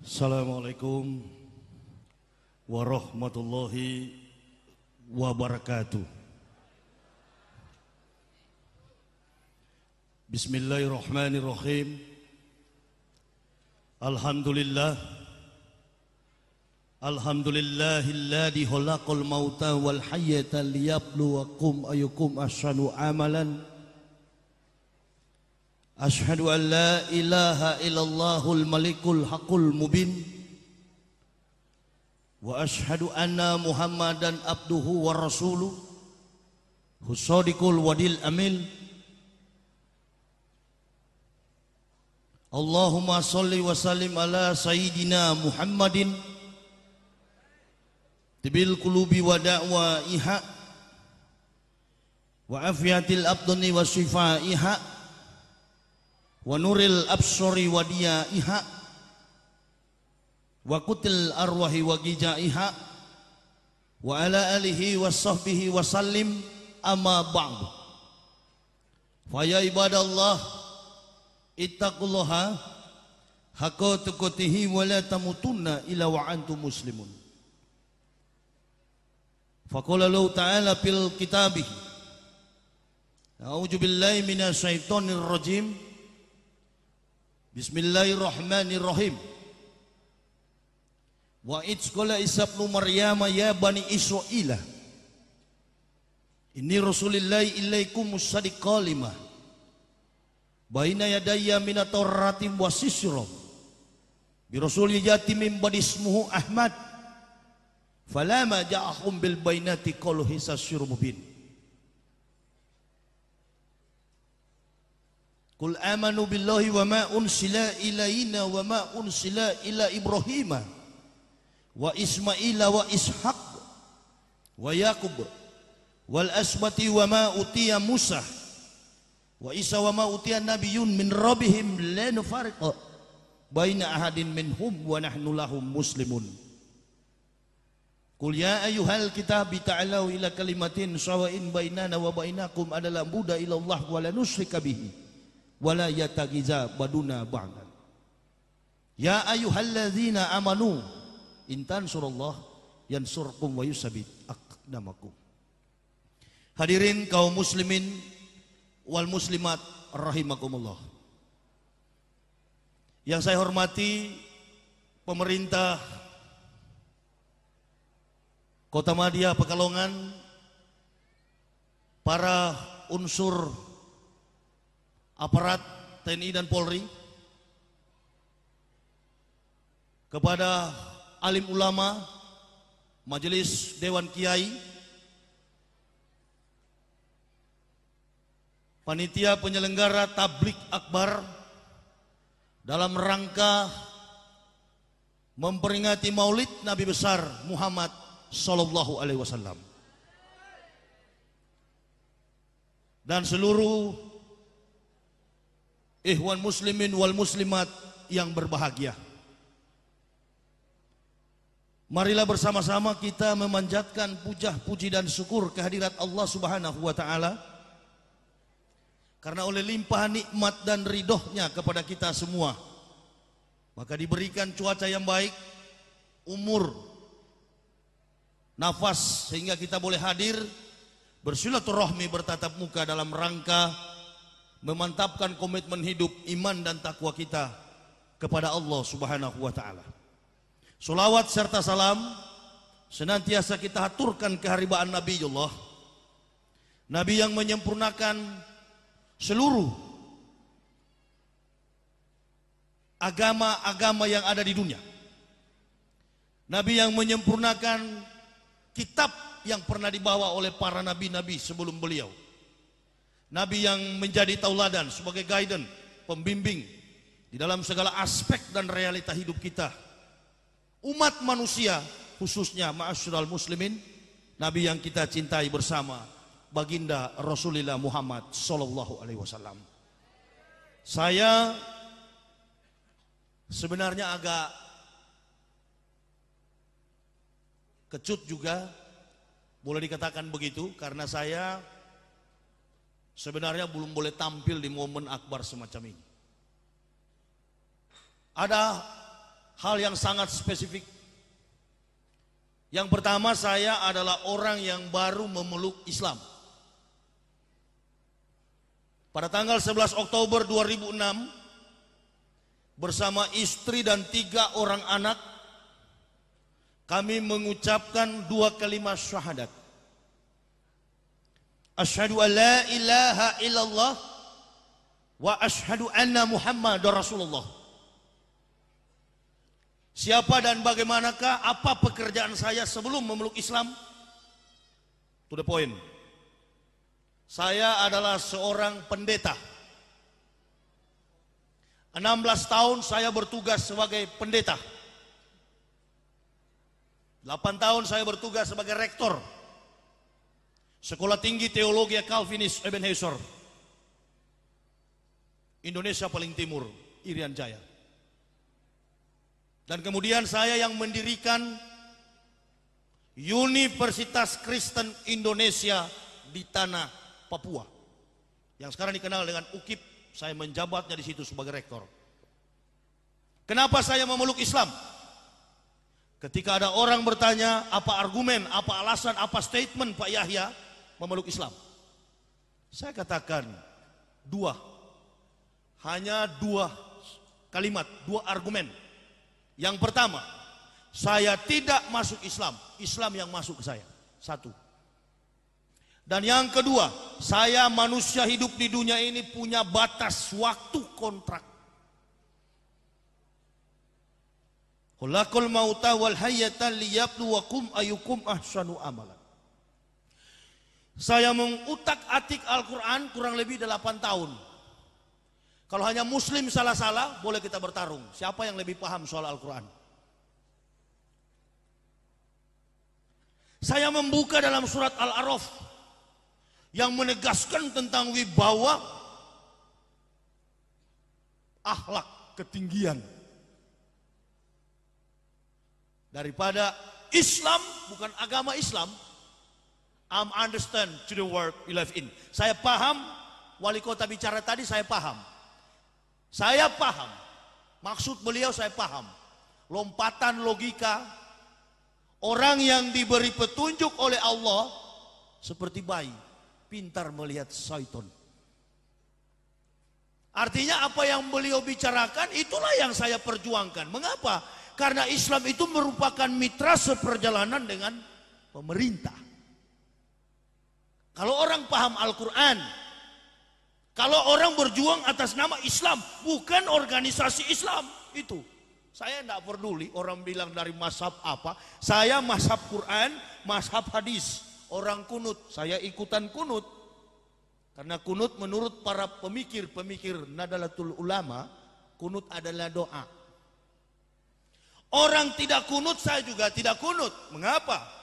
Assalamualaikum warahmatullahi wabarakatuh. Bismillahirrahmanirrahim. Alhamdulillah. Alhamdulillahilladzi khalaqal mauta wal hayyata liyabluwakum ayyukum ahsanu amalan. أشهد أن لا إله إلا الله الملك الحق المبين وأشهد أن محمدا عبده ورسوله هو الصادق الودي الأمين اللهم صل وسلم على سيدنا محمد طب القلوب ودعوائها وعافية الأبدن وشفائها wa nuril absari wa diyaiha wa kutil arwahi wa gijaiha wa ala alihi wa sahbihi wa sallim amma ba'du fa ya ibadallah ittaqullaha haqqa tuqatihi wa la tamutunna illa wa antum muslimun faqala lahu ta'ala fil kitabih a'udzu billahi minasy rajim Bismillahirrahmanirrahim. Wa itqala Isa ibn Maryam ya bani Israil. Inni Rasulillahi ilaikum musaddiqal lima baina yadayya minatorratim at wa sisrum bi rasul yati min badismuhu Ahmad falama ja'ahum bil bainati qalu hisasir Kul amanu billahi wa ma unsila ilaina wa ma unsila ila Ibrahim wa Ismaila wa Ishaq wa Yaqub wal asbati wa ma utiya Musa wa Isa wa ma utiya nabiyun min rabbihim la nufarriqu baina ahadin minhum wa nahnu lahum muslimun Qul ya ayyuhal kitab ta'alu ila kalimatin sawain bainana wa bainakum adalah buda ila Allah wa la nusyrika bihi wala yatagiza baduna ba'd. Ya ayyuhallazina amanu intan surallah yansurkum wa yusabit aqdamakum. Hadirin kaum muslimin wal muslimat rahimakumullah. Yang saya hormati pemerintah Kota Madia Pekalongan para unsur aparat TNI dan Polri, kepada alim ulama, majelis Dewan Kiai, panitia penyelenggara tablik akbar dalam rangka memperingati maulid Nabi besar Muhammad sallallahu alaihi wasallam. Dan seluruh Ikhwan eh, muslimin wal muslimat yang berbahagia. Marilah bersama-sama kita memanjatkan puja, puji dan syukur kehadirat Allah Subhanahu wa taala. Karena oleh limpahan nikmat dan ridhonya kepada kita semua, maka diberikan cuaca yang baik, umur, nafas sehingga kita boleh hadir bersilaturahmi bertatap muka dalam rangka memantapkan komitmen hidup iman dan takwa kita kepada Allah Subhanahu wa taala. Salawat serta salam senantiasa kita haturkan keharibaan Nabi Nabiullah. Nabi yang menyempurnakan seluruh agama-agama yang ada di dunia. Nabi yang menyempurnakan kitab yang pernah dibawa oleh para nabi-nabi sebelum beliau. Nabi yang menjadi tauladan sebagai guidance, pembimbing di dalam segala aspek dan realita hidup kita. Umat manusia khususnya ma'asyiral muslimin, nabi yang kita cintai bersama, baginda Rasulullah Muhammad sallallahu alaihi wasallam. Saya sebenarnya agak kecut juga boleh dikatakan begitu karena saya sebenarnya belum boleh tampil di momen akbar semacam ini. Ada hal yang sangat spesifik. Yang pertama saya adalah orang yang baru memeluk Islam. Pada tanggal 11 Oktober 2006 bersama istri dan tiga orang anak kami mengucapkan dua kalimat syahadat. Ashadu an la ilaha illallah wa ashadu anna Muhammad Rasulullah. Siapa dan bagaimanakah apa pekerjaan saya sebelum memeluk Islam? To the point. Saya adalah seorang pendeta. 16 tahun saya bertugas sebagai pendeta. 8 tahun saya bertugas sebagai rektor. Sekolah Tinggi Teologi Calvinis Ebenezer. Indonesia paling timur, Irian Jaya. Dan kemudian saya yang mendirikan Universitas Kristen Indonesia di tanah Papua. Yang sekarang dikenal dengan UKIP, saya menjabatnya di situ sebagai rektor. Kenapa saya memeluk Islam? Ketika ada orang bertanya apa argumen, apa alasan, apa statement Pak Yahya, memeluk Islam. Saya katakan dua, hanya dua kalimat, dua argumen. Yang pertama, saya tidak masuk Islam, Islam yang masuk ke saya. Satu. Dan yang kedua, saya manusia hidup di dunia ini punya batas waktu kontrak. Kulakul mauta wal hayyata liyabluwakum ayukum ahsanu amalan. Saya mengutak-atik Al-Quran kurang lebih 8 tahun. Kalau hanya muslim salah-salah, boleh kita bertarung. Siapa yang lebih paham soal Al-Quran? Saya membuka dalam surat Al-Araf yang menegaskan tentang wibawa akhlak ketinggian daripada Islam bukan agama Islam I'm understand to the world you live in. Saya paham, wali kota bicara tadi saya paham. Saya paham. Maksud beliau saya paham. Lompatan logika orang yang diberi petunjuk oleh Allah seperti bayi pintar melihat syaitan. Artinya apa yang beliau bicarakan itulah yang saya perjuangkan. Mengapa? Karena Islam itu merupakan mitra seperjalanan dengan pemerintah. Kalau orang paham Al-Quran, kalau orang berjuang atas nama Islam, bukan organisasi Islam itu. Saya tidak peduli orang bilang dari mashab apa. Saya mashab Quran, mashab hadis. Orang kunut, saya ikutan kunut. Karena kunut menurut para pemikir-pemikir Nadalatul Ulama, kunut adalah doa. Orang tidak kunut, saya juga tidak kunut. Mengapa?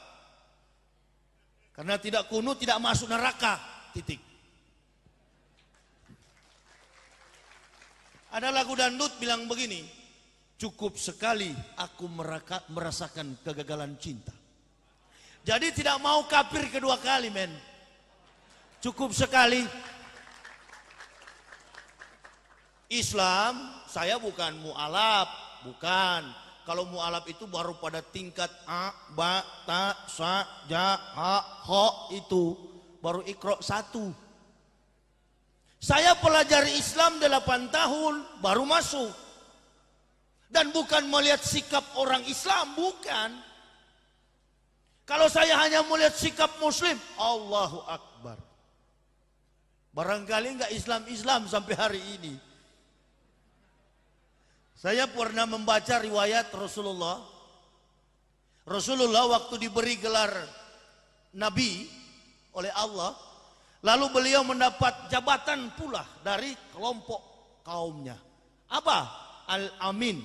Karena tidak kunut tidak masuk neraka. Titik. Ada lagu dandut bilang begini, cukup sekali aku meraka, merasakan kegagalan cinta. Jadi tidak mau kafir kedua kali, men. Cukup sekali. Islam saya bukan mu'alab bukan kalau mualaf itu baru pada tingkat a, ba, ta, sa, ja, ha, ho itu baru ikro satu. Saya pelajari Islam 8 tahun baru masuk. Dan bukan melihat sikap orang Islam, bukan. Kalau saya hanya melihat sikap Muslim, Allahu Akbar. Barangkali nggak Islam-Islam sampai hari ini. Saya pernah membaca riwayat Rasulullah. Rasulullah waktu diberi gelar nabi oleh Allah, lalu beliau mendapat jabatan pula dari kelompok kaumnya. Apa? Al-Amin.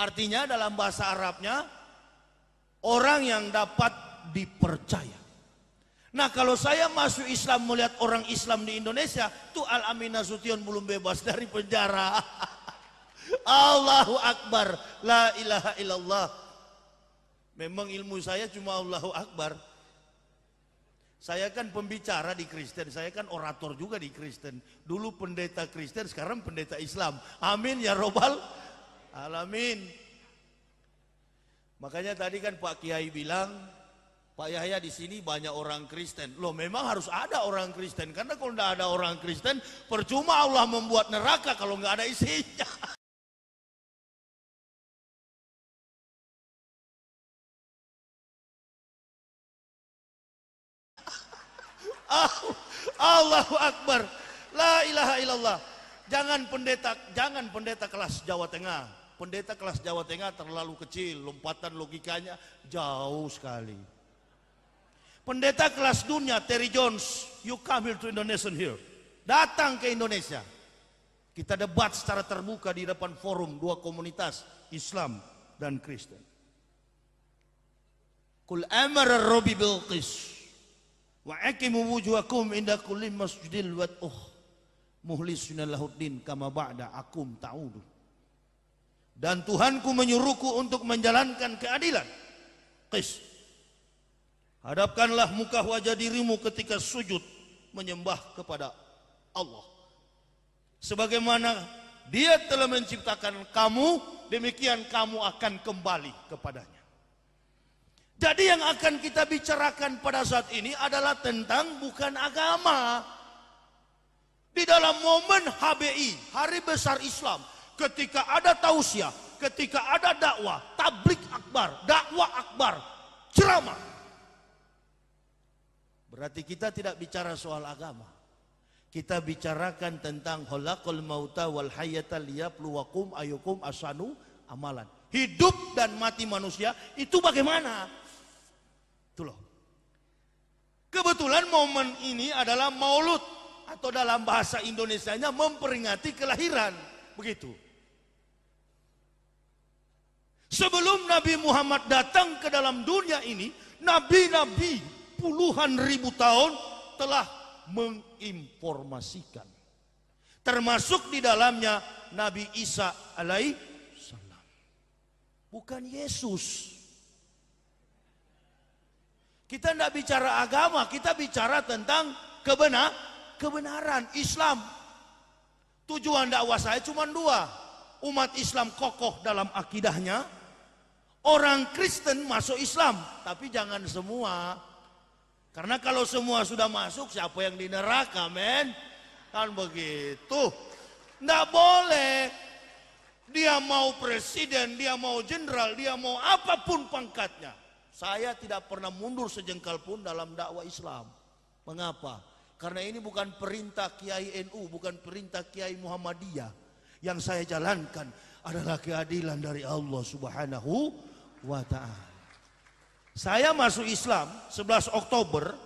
Artinya dalam bahasa Arabnya orang yang dapat dipercaya. Nah kalau saya masuk Islam melihat orang Islam di Indonesia, tuh Al Amin Nasution belum bebas dari penjara. Allahu Akbar, la ilaha illallah. Memang ilmu saya cuma Allahu Akbar. Saya kan pembicara di Kristen, saya kan orator juga di Kristen. Dulu pendeta Kristen, sekarang pendeta Islam. Amin ya robbal alamin. Makanya tadi kan Pak Kiai bilang, Pak Yahya di sini banyak orang Kristen. Loh memang harus ada orang Kristen. Karena kalau tidak ada orang Kristen, percuma Allah membuat neraka kalau nggak ada isinya. Allah Akbar. La ilaha illallah. Jangan pendeta, jangan pendeta kelas Jawa Tengah. Pendeta kelas Jawa Tengah terlalu kecil, lompatan logikanya jauh sekali. Pendeta kelas dunia Terry Jones, you come here to Indonesian here. Datang ke Indonesia. Kita debat secara terbuka di depan forum dua komunitas Islam dan Kristen. Kul amara rabbi bil qis wa aqimu wujuhakum inda kulli masjidil wad'uh muhlisuna lahuddin kama ba'da akum ta'udu. Dan Tuhanku menyuruhku untuk menjalankan keadilan. Qis Hadapkanlah muka wajah dirimu ketika sujud menyembah kepada Allah. Sebagaimana dia telah menciptakan kamu, demikian kamu akan kembali kepadanya. Jadi yang akan kita bicarakan pada saat ini adalah tentang bukan agama. Di dalam momen HBI, Hari Besar Islam, ketika ada tausiah, ketika ada dakwah, tablik akbar, dakwah akbar, ceramah, Berarti kita tidak bicara soal agama. Kita bicarakan tentang holakul mauta wal hayata liyabluwakum ayukum asanu amalan. Hidup dan mati manusia itu bagaimana? Itu loh. Kebetulan momen ini adalah maulud atau dalam bahasa Indonesianya memperingati kelahiran. Begitu. Sebelum Nabi Muhammad datang ke dalam dunia ini, nabi-nabi puluhan ribu tahun telah menginformasikan. Termasuk di dalamnya Nabi Isa alaihissalam, salam. Bukan Yesus. Kita tidak bicara agama, kita bicara tentang kebenar, kebenaran Islam. Tujuan dakwah saya cuma dua. Umat Islam kokoh dalam akidahnya. Orang Kristen masuk Islam. Tapi jangan semua karena kalau semua sudah masuk, siapa yang di neraka, men? Kan begitu. Nggak boleh. Dia mau presiden, dia mau jenderal, dia mau apapun pangkatnya. Saya tidak pernah mundur sejengkal pun dalam dakwah Islam. Mengapa? Karena ini bukan perintah Kiai NU, bukan perintah Kiai Muhammadiyah. Yang saya jalankan adalah keadilan dari Allah Subhanahu wa taala. Saya masuk Islam 11 Oktober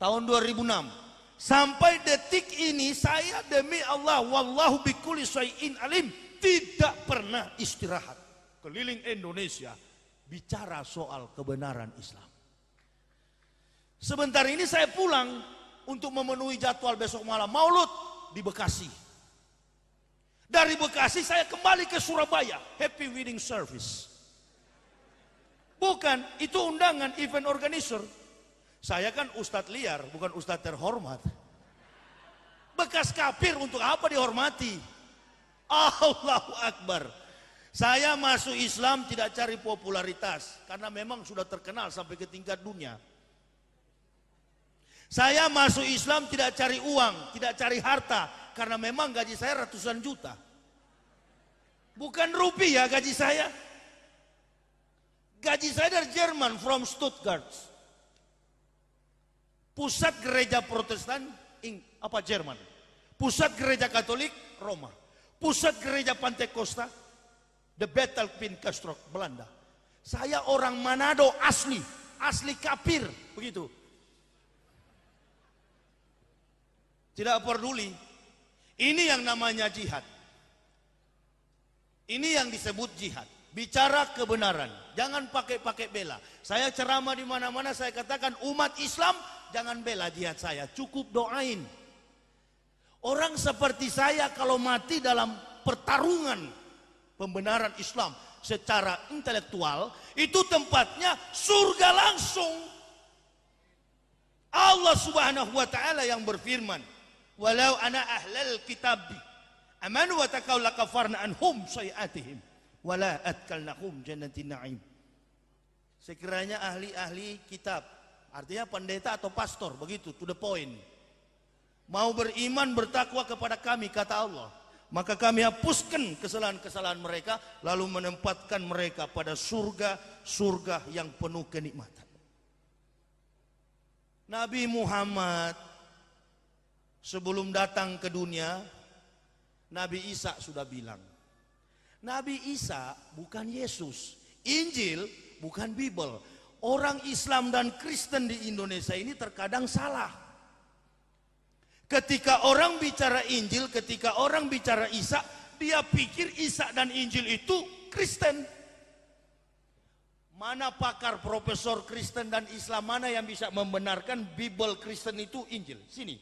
tahun 2006. Sampai detik ini saya demi Allah wallahu bikulli syai'in alim tidak pernah istirahat. Keliling Indonesia bicara soal kebenaran Islam. Sebentar ini saya pulang untuk memenuhi jadwal besok malam Maulud di Bekasi. Dari Bekasi saya kembali ke Surabaya, happy wedding service. Bukan, itu undangan event organizer. Saya kan ustadz liar, bukan ustadz terhormat. Bekas kafir untuk apa dihormati? Allahu Akbar. Saya masuk Islam tidak cari popularitas karena memang sudah terkenal sampai ke tingkat dunia. Saya masuk Islam tidak cari uang, tidak cari harta karena memang gaji saya ratusan juta. Bukan rupiah gaji saya, Gaji saya dari Jerman, from Stuttgart. Pusat gereja Protestan, Ing, apa Jerman. Pusat gereja Katolik, Roma. Pusat gereja Pantekosta, The Battle Pin Castro Belanda. Saya orang Manado asli, asli kapir, begitu. Tidak peduli. Ini yang namanya jihad. Ini yang disebut jihad bicara kebenaran, jangan pakai-pakai bela. Saya ceramah di mana-mana saya katakan umat Islam jangan bela jihad saya, cukup doain. Orang seperti saya kalau mati dalam pertarungan pembenaran Islam secara intelektual itu tempatnya surga langsung. Allah Subhanahu wa taala yang berfirman, "Walau anak ahlal kitab amanu wa taqaw lakafarna anhum sayiatihim." wala atkalnahum jannatin na'im. Sekiranya ahli-ahli kitab, artinya pendeta atau pastor, begitu, to the point. Mau beriman, bertakwa kepada kami, kata Allah. Maka kami hapuskan kesalahan-kesalahan mereka, lalu menempatkan mereka pada surga-surga yang penuh kenikmatan. Nabi Muhammad sebelum datang ke dunia, Nabi Isa sudah bilang, Nabi Isa bukan Yesus. Injil bukan Bible. Orang Islam dan Kristen di Indonesia ini terkadang salah. Ketika orang bicara Injil, ketika orang bicara Isa, dia pikir Isa dan Injil itu Kristen. Mana pakar profesor Kristen dan Islam mana yang bisa membenarkan Bible Kristen itu Injil? Sini.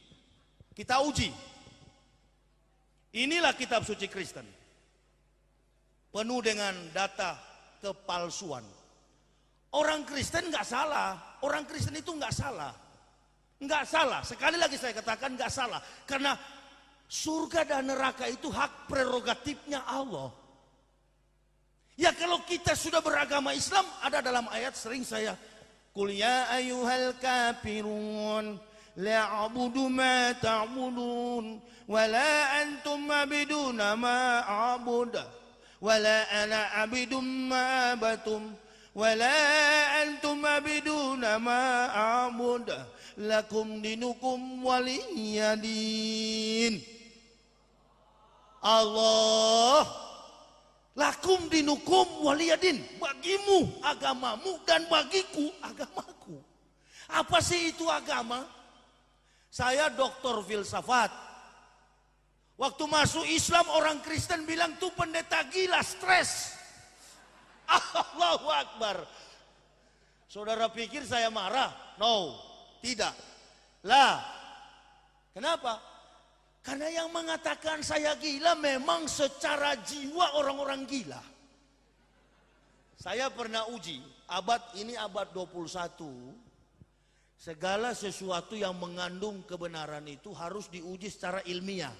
Kita uji. Inilah kitab suci Kristen penuh dengan data kepalsuan. Orang Kristen nggak salah, orang Kristen itu nggak salah, nggak salah. Sekali lagi saya katakan nggak salah, karena surga dan neraka itu hak prerogatifnya Allah. Ya kalau kita sudah beragama Islam ada dalam ayat sering saya kuliah ya ayyuhal kafirun la ma ta'budun wa la antum ma'buduna ma'abud. ولا أنا عبد ما عبدتم ولا أنتم عبدون ما أعبد لكم دينكم ولي دين Allah lakum dinukum waliyadin bagimu agamamu dan bagiku agamaku apa sih itu agama saya doktor filsafat Waktu masuk Islam orang Kristen bilang tuh pendeta gila stres. Allahu Akbar. Saudara pikir saya marah? No, tidak. Lah, kenapa? Karena yang mengatakan saya gila memang secara jiwa orang-orang gila. Saya pernah uji, abad ini abad 21, Segala sesuatu yang mengandung kebenaran itu harus diuji secara ilmiah.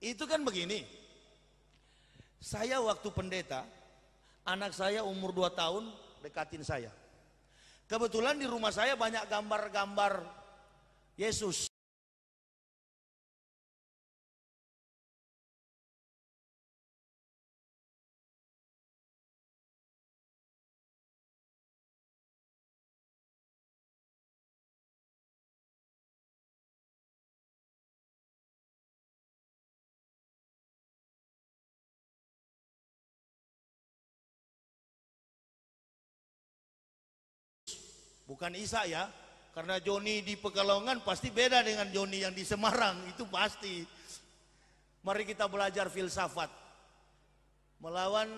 Itu kan begini. Saya waktu pendeta, anak saya umur 2 tahun dekatin saya. Kebetulan di rumah saya banyak gambar-gambar Yesus. Bukan Isa ya, karena Joni di Pekalongan pasti beda dengan Joni yang di Semarang, itu pasti. Mari kita belajar filsafat. Melawan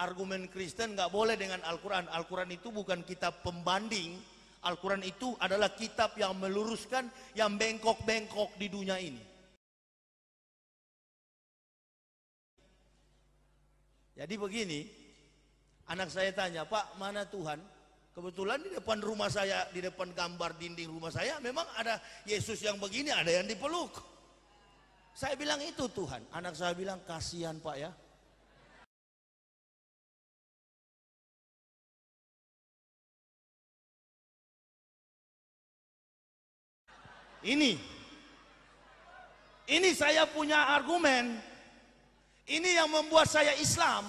argumen Kristen nggak boleh dengan Al-Quran. Al-Quran itu bukan kitab pembanding. Al-Quran itu adalah kitab yang meluruskan yang bengkok-bengkok di dunia ini. Jadi begini, anak saya tanya, Pak mana Tuhan? Kebetulan di depan rumah saya, di depan gambar dinding rumah saya memang ada Yesus yang begini, ada yang dipeluk. Saya bilang itu Tuhan. Anak saya bilang kasihan Pak ya. Ini ini saya punya argumen. Ini yang membuat saya Islam.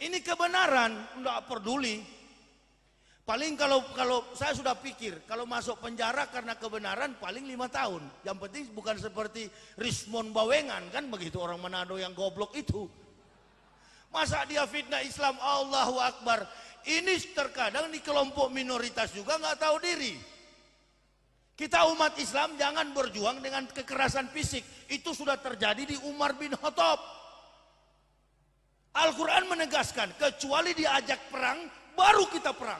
Ini kebenaran, enggak peduli. Paling kalau kalau saya sudah pikir, kalau masuk penjara karena kebenaran paling lima tahun. Yang penting bukan seperti Rismon Bawengan kan begitu orang Manado yang goblok itu. Masa dia fitnah Islam Allahu Akbar. Ini terkadang di kelompok minoritas juga nggak tahu diri. Kita umat Islam jangan berjuang dengan kekerasan fisik. Itu sudah terjadi di Umar bin Khattab. Al-Quran menegaskan, kecuali diajak perang, baru kita perang.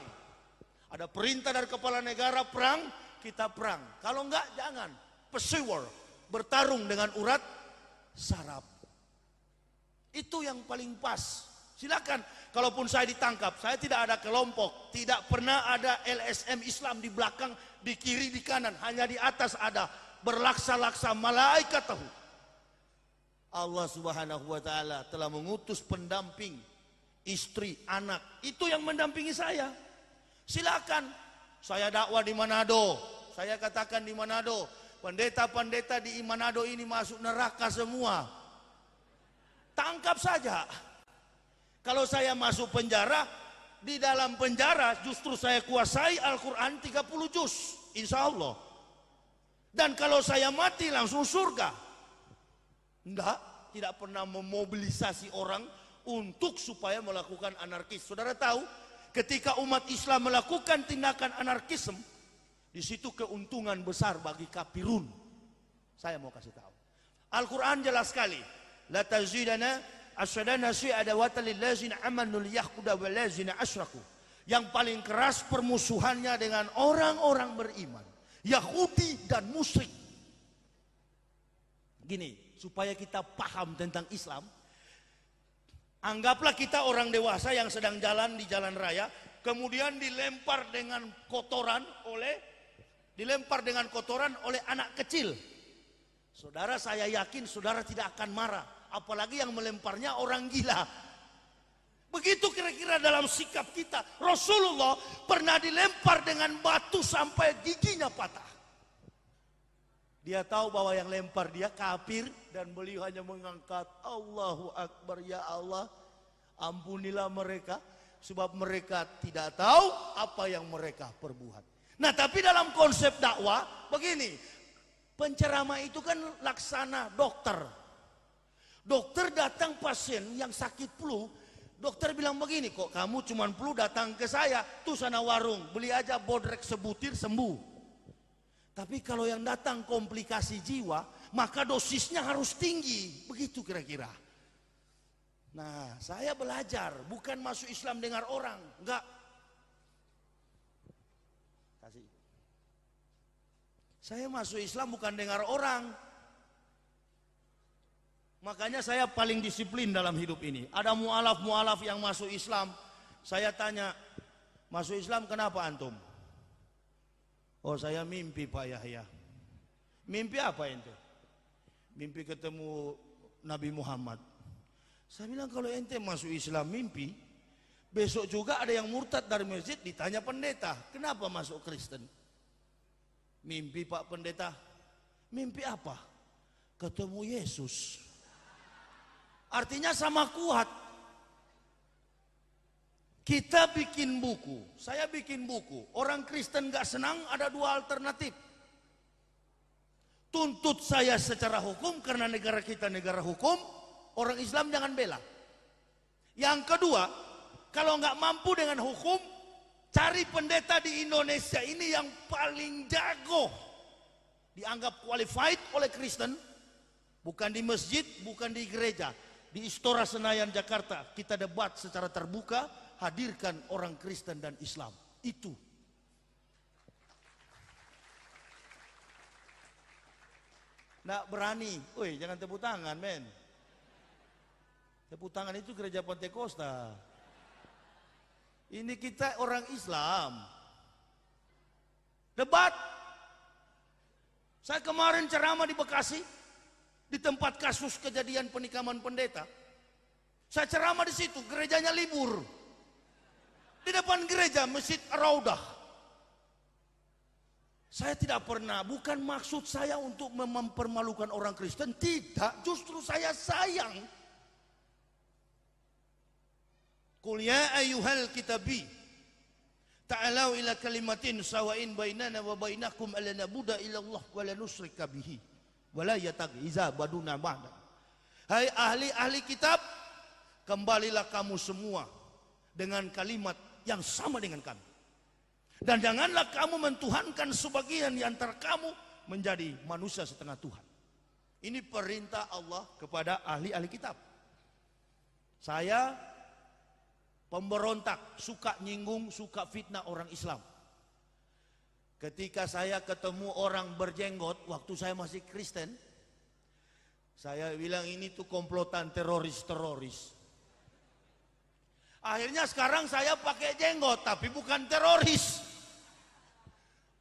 Ada perintah dari kepala negara perang, kita perang. Kalau enggak, jangan. Pesiwar, bertarung dengan urat sarap. Itu yang paling pas. Silakan, kalaupun saya ditangkap, saya tidak ada kelompok, tidak pernah ada LSM Islam di belakang, di kiri, di kanan, hanya di atas ada berlaksa-laksa malaikat tahu. Allah Subhanahu wa taala telah mengutus pendamping istri, anak. Itu yang mendampingi saya. Silakan saya dakwah di Manado. Saya katakan di Manado, pendeta-pendeta di Manado ini masuk neraka semua. Tangkap saja. Kalau saya masuk penjara, di dalam penjara justru saya kuasai Al-Quran 30 juz. Insya Allah. Dan kalau saya mati langsung surga. Enggak, tidak pernah memobilisasi orang untuk supaya melakukan anarkis. Saudara tahu, ketika umat Islam melakukan tindakan anarkisme, di situ keuntungan besar bagi kafirun. Saya mau kasih tahu. Al-Qur'an jelas sekali. La tazidana asyadana su'ada wa talillazina amanu liyakhudha walazina asyraku. Yang paling keras permusuhannya dengan orang-orang beriman. Yahudi dan musyrik. Gini, supaya kita paham tentang Islam. Anggaplah kita orang dewasa yang sedang jalan di jalan raya, kemudian dilempar dengan kotoran oleh dilempar dengan kotoran oleh anak kecil. Saudara saya yakin saudara tidak akan marah, apalagi yang melemparnya orang gila. Begitu kira-kira dalam sikap kita. Rasulullah pernah dilempar dengan batu sampai giginya patah. Dia tahu bahwa yang lempar dia kafir dan beliau hanya mengangkat Allahu Akbar ya Allah. Ampunilah mereka sebab mereka tidak tahu apa yang mereka perbuat. Nah, tapi dalam konsep dakwah begini, penceramah itu kan laksana dokter. Dokter datang pasien yang sakit flu, dokter bilang begini, kok kamu cuma flu datang ke saya, tuh sana warung, beli aja bodrek sebutir sembuh. Tapi kalau yang datang komplikasi jiwa, maka dosisnya harus tinggi. Begitu kira-kira. Nah, saya belajar, bukan masuk Islam dengar orang, enggak. Kasih. Saya masuk Islam bukan dengar orang. Makanya saya paling disiplin dalam hidup ini. Ada mualaf-mualaf yang masuk Islam, saya tanya, masuk Islam kenapa antum? Oh saya mimpi Pak Yahya. Mimpi apa ente? Mimpi ketemu Nabi Muhammad. Saya bilang kalau ente masuk Islam mimpi, besok juga ada yang murtad dari masjid ditanya pendeta, kenapa masuk Kristen? Mimpi Pak Pendeta. Mimpi apa? Ketemu Yesus. Artinya sama kuat, kita bikin buku, saya bikin buku. Orang Kristen gak senang ada dua alternatif. Tuntut saya secara hukum karena negara kita negara hukum. Orang Islam jangan bela. Yang kedua, kalau nggak mampu dengan hukum, cari pendeta di Indonesia ini yang paling jago. Dianggap qualified oleh Kristen. Bukan di masjid, bukan di gereja. Di Istora Senayan Jakarta, kita debat secara terbuka hadirkan orang Kristen dan Islam. Itu. Nggak berani. Woi, jangan tepuk tangan, men. Tepuk tangan itu gereja Pentekosta. Ini kita orang Islam. Debat. Saya kemarin ceramah di Bekasi di tempat kasus kejadian penikaman pendeta. Saya ceramah di situ, gerejanya libur. Di depan gereja Masjid Raudah. Saya tidak pernah, bukan maksud saya untuk mempermalukan orang Kristen, tidak, justru saya sayang. Qul ya ayyuhal kitabi ta'alau ila kalimatin sawain bainana wa bainakum alla nabuda ila Allah wa la nusyrika bihi wa la yataghiza baduna ba'da. Hai ahli-ahli kitab, kembalilah kamu semua dengan kalimat yang sama dengan kami. Dan janganlah kamu mentuhankan sebagian di antara kamu menjadi manusia setengah Tuhan. Ini perintah Allah kepada ahli-ahli kitab. Saya pemberontak, suka nyinggung, suka fitnah orang Islam. Ketika saya ketemu orang berjenggot waktu saya masih Kristen, saya bilang ini tuh komplotan teroris-teroris. Akhirnya sekarang saya pakai jenggot tapi bukan teroris.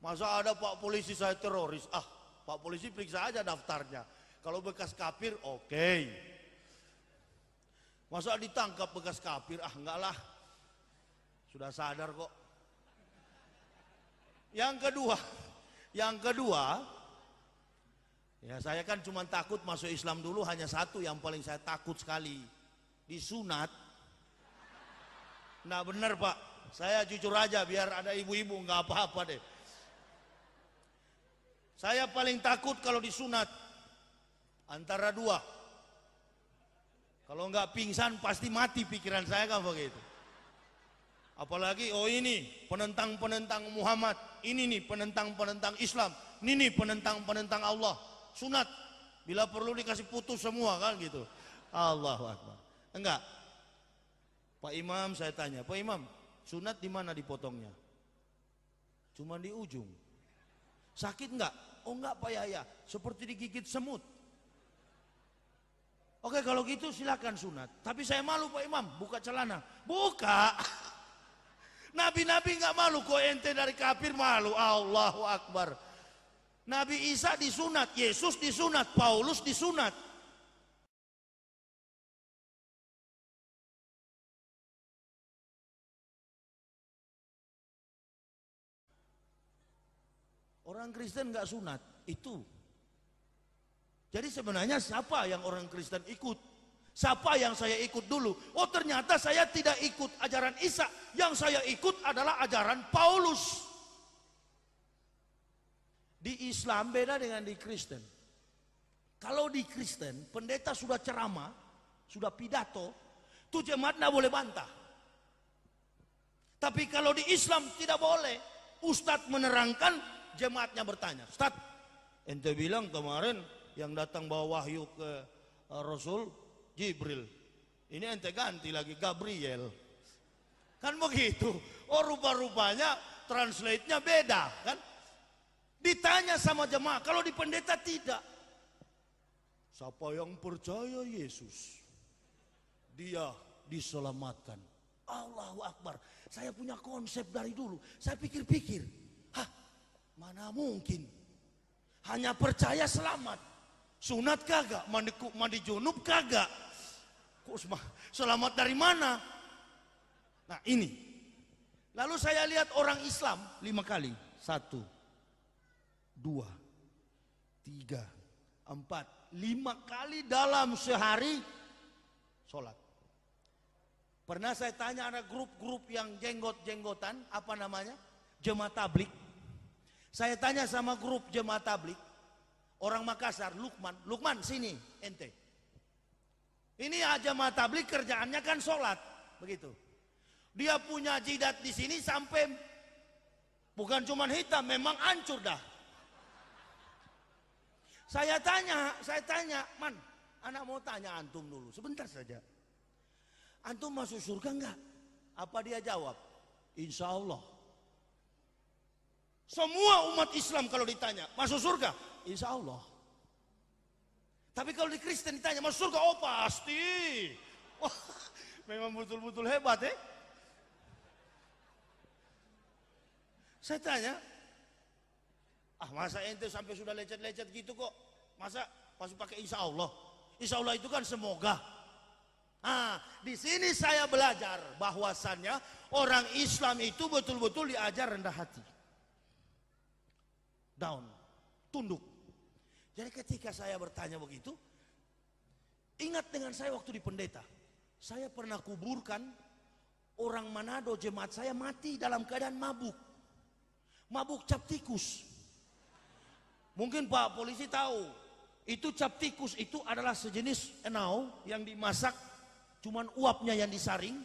Masa ada Pak Polisi saya teroris? Ah, Pak Polisi periksa aja daftarnya. Kalau bekas kapir, oke. Okay. Masa ditangkap bekas kapir, Ah, enggak lah. Sudah sadar kok. Yang kedua, yang kedua, ya saya kan cuma takut masuk Islam dulu hanya satu yang paling saya takut sekali. Disunat Nah benar pak, saya jujur aja biar ada ibu-ibu nggak apa-apa deh. Saya paling takut kalau disunat antara dua. Kalau nggak pingsan pasti mati pikiran saya kan begitu. Apalagi oh ini penentang-penentang Muhammad, ini nih penentang-penentang Islam, ini nih penentang-penentang Allah. Sunat bila perlu dikasih putus semua kan gitu. Allah Akbar. Enggak, Pak Imam saya tanya, Pak Imam, sunat di mana dipotongnya? Cuma di ujung. Sakit nggak? Oh nggak Pak Yaya, seperti digigit semut. Oke kalau gitu silakan sunat. Tapi saya malu Pak Imam, buka celana. Buka. Nabi-nabi nggak -nabi malu, kok ente dari kafir malu. Allahu Akbar. Nabi Isa disunat, Yesus disunat, Paulus disunat. orang Kristen nggak sunat itu jadi sebenarnya siapa yang orang Kristen ikut siapa yang saya ikut dulu oh ternyata saya tidak ikut ajaran Isa yang saya ikut adalah ajaran Paulus di Islam beda dengan di Kristen kalau di Kristen pendeta sudah ceramah sudah pidato tuh jemaat nggak boleh bantah tapi kalau di Islam tidak boleh Ustadz menerangkan jemaatnya bertanya, Ustaz, ente bilang kemarin yang datang bawa wahyu ke eh, Rasul Jibril. Ini ente ganti lagi Gabriel. Kan begitu. Oh rupa-rupanya translate-nya beda kan. Ditanya sama jemaah, kalau di pendeta tidak. Siapa yang percaya Yesus? Dia diselamatkan. Allahu Akbar. Saya punya konsep dari dulu. Saya pikir-pikir. Mana mungkin? Hanya percaya selamat. Sunat kagak, mandi mandi junub kagak. Kusma, selamat dari mana? Nah ini. Lalu saya lihat orang Islam lima kali. Satu, dua, tiga, empat, lima kali dalam sehari sholat. Pernah saya tanya ada grup-grup yang jenggot-jenggotan, apa namanya? jemaat tablik saya tanya sama grup jemaat tablik, orang Makassar, Lukman, Lukman sini, ente. Ini ah, jemaat tablik kerjaannya kan sholat, begitu. Dia punya jidat di sini sampai bukan cuman hitam, memang ancur dah. Saya tanya, saya tanya, man, anak mau tanya antum dulu, sebentar saja. Antum masuk surga enggak? Apa dia jawab? Insya Allah. Semua umat Islam kalau ditanya, masuk surga? Insya Allah. Tapi kalau di Kristen ditanya, masuk surga? Oh pasti. Wah, memang betul-betul hebat ya. Eh? Saya tanya, ah masa ente sampai sudah lecet-lecet gitu kok? Masa masih pakai insya Allah? Insya Allah itu kan semoga. Ah, di sini saya belajar bahwasannya orang Islam itu betul-betul diajar rendah hati down, tunduk. Jadi ketika saya bertanya begitu, ingat dengan saya waktu di pendeta. Saya pernah kuburkan orang Manado jemaat saya mati dalam keadaan mabuk. Mabuk cap tikus. Mungkin Pak polisi tahu, itu cap tikus itu adalah sejenis enau yang dimasak, cuman uapnya yang disaring,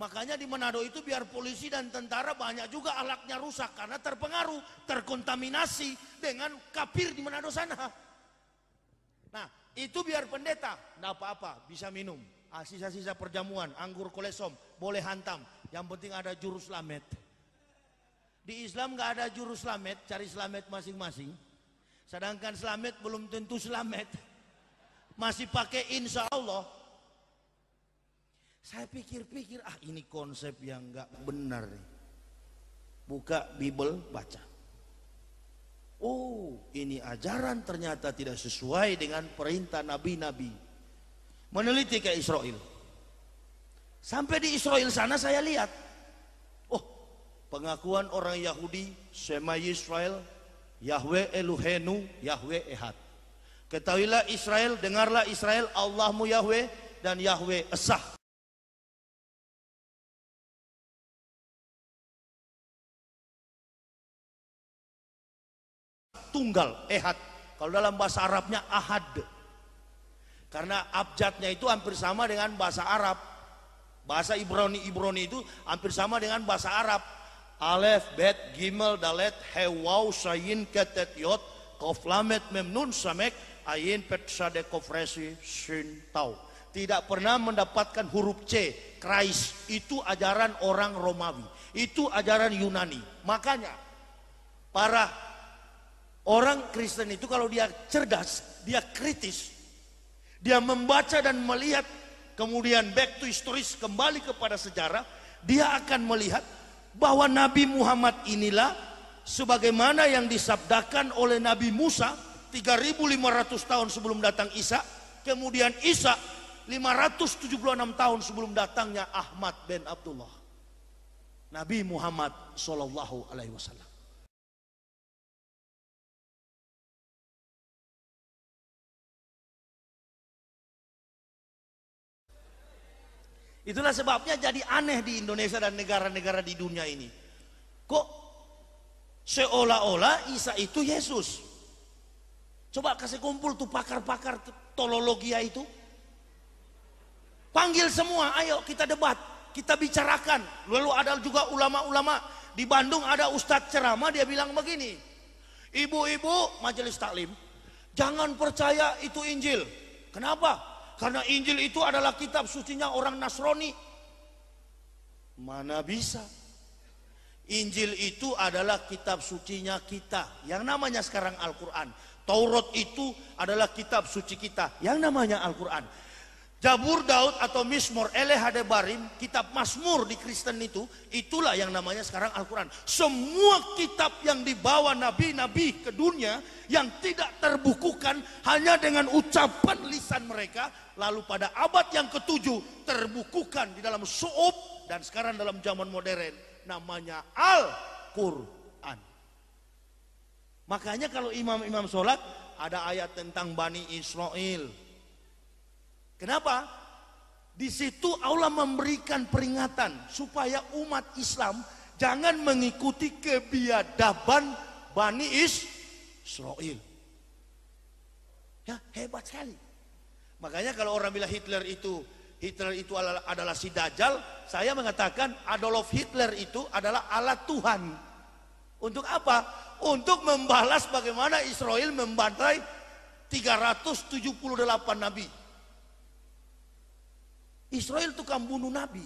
Makanya di Manado itu biar polisi dan tentara banyak juga alatnya rusak karena terpengaruh, terkontaminasi dengan kapir di Manado sana. Nah, itu biar pendeta, enggak apa-apa, bisa minum. Ah, sisa-sisa perjamuan, anggur kolesom, boleh hantam. Yang penting ada jurus lamet. Di Islam nggak ada jurus lamet, cari selamet masing-masing. Sedangkan selamet belum tentu selamet. Masih pakai insya Allah, saya pikir-pikir, ah ini konsep yang nggak benar nih. Buka Bible, baca. Oh, ini ajaran ternyata tidak sesuai dengan perintah nabi-nabi. Meneliti ke Israel. Sampai di Israel sana saya lihat. Oh, pengakuan orang Yahudi, Sema Israel, Yahweh Eluhenu, Yahweh Ehad. Ketahuilah Israel, dengarlah Israel, Allahmu Yahweh dan Yahweh Esah. tunggal, ehad. Kalau dalam bahasa Arabnya ahad. Karena abjadnya itu hampir sama dengan bahasa Arab. Bahasa Ibrani Ibrani itu hampir sama dengan bahasa Arab. Alef, bet, gimel, dalet, hewaw, sayin, ketet, yot, koflamet, memnun, samek, ayin, pet, sade, kofresi, sin, tau. Tidak pernah mendapatkan huruf C, Christ. Itu ajaran orang Romawi. Itu ajaran Yunani. Makanya para Orang Kristen itu kalau dia cerdas, dia kritis, dia membaca dan melihat, kemudian back to history kembali kepada sejarah, dia akan melihat bahwa Nabi Muhammad inilah sebagaimana yang disabdakan oleh Nabi Musa 3500 tahun sebelum datang Isa, kemudian Isa 576 tahun sebelum datangnya Ahmad bin Abdullah. Nabi Muhammad Shallallahu Alaihi Wasallam. Itulah sebabnya jadi aneh di Indonesia dan negara-negara di dunia ini. Kok seolah-olah Isa itu Yesus? Coba kasih kumpul tuh pakar-pakar tolologia itu. Panggil semua, ayo kita debat, kita bicarakan. Lalu ada juga ulama-ulama di Bandung ada ustadz ceramah dia bilang begini. Ibu-ibu majelis taklim, jangan percaya itu Injil. Kenapa? Karena Injil itu adalah kitab sucinya orang Nasrani. Mana bisa? Injil itu adalah kitab sucinya kita. Yang namanya sekarang Al-Quran. Taurat itu adalah kitab suci kita. Yang namanya Al-Quran. Jabur Daud atau Mismor Elehade Barim, kitab Mazmur di Kristen itu, itulah yang namanya sekarang Al-Quran. Semua kitab yang dibawa nabi-nabi ke dunia yang tidak terbukukan hanya dengan ucapan lisan mereka, lalu pada abad yang ketujuh terbukukan di dalam suub dan sekarang dalam zaman modern namanya Al-Quran. Makanya kalau imam-imam sholat ada ayat tentang Bani Israel, Kenapa? Di situ Allah memberikan peringatan supaya umat Islam jangan mengikuti kebiadaban Bani Israel. Ya, hebat sekali. Makanya kalau orang bilang Hitler itu Hitler itu adalah, adalah si Dajjal, saya mengatakan Adolf Hitler itu adalah alat Tuhan. Untuk apa? Untuk membalas bagaimana Israel membantai 378 nabi. Israel tukang bunuh nabi.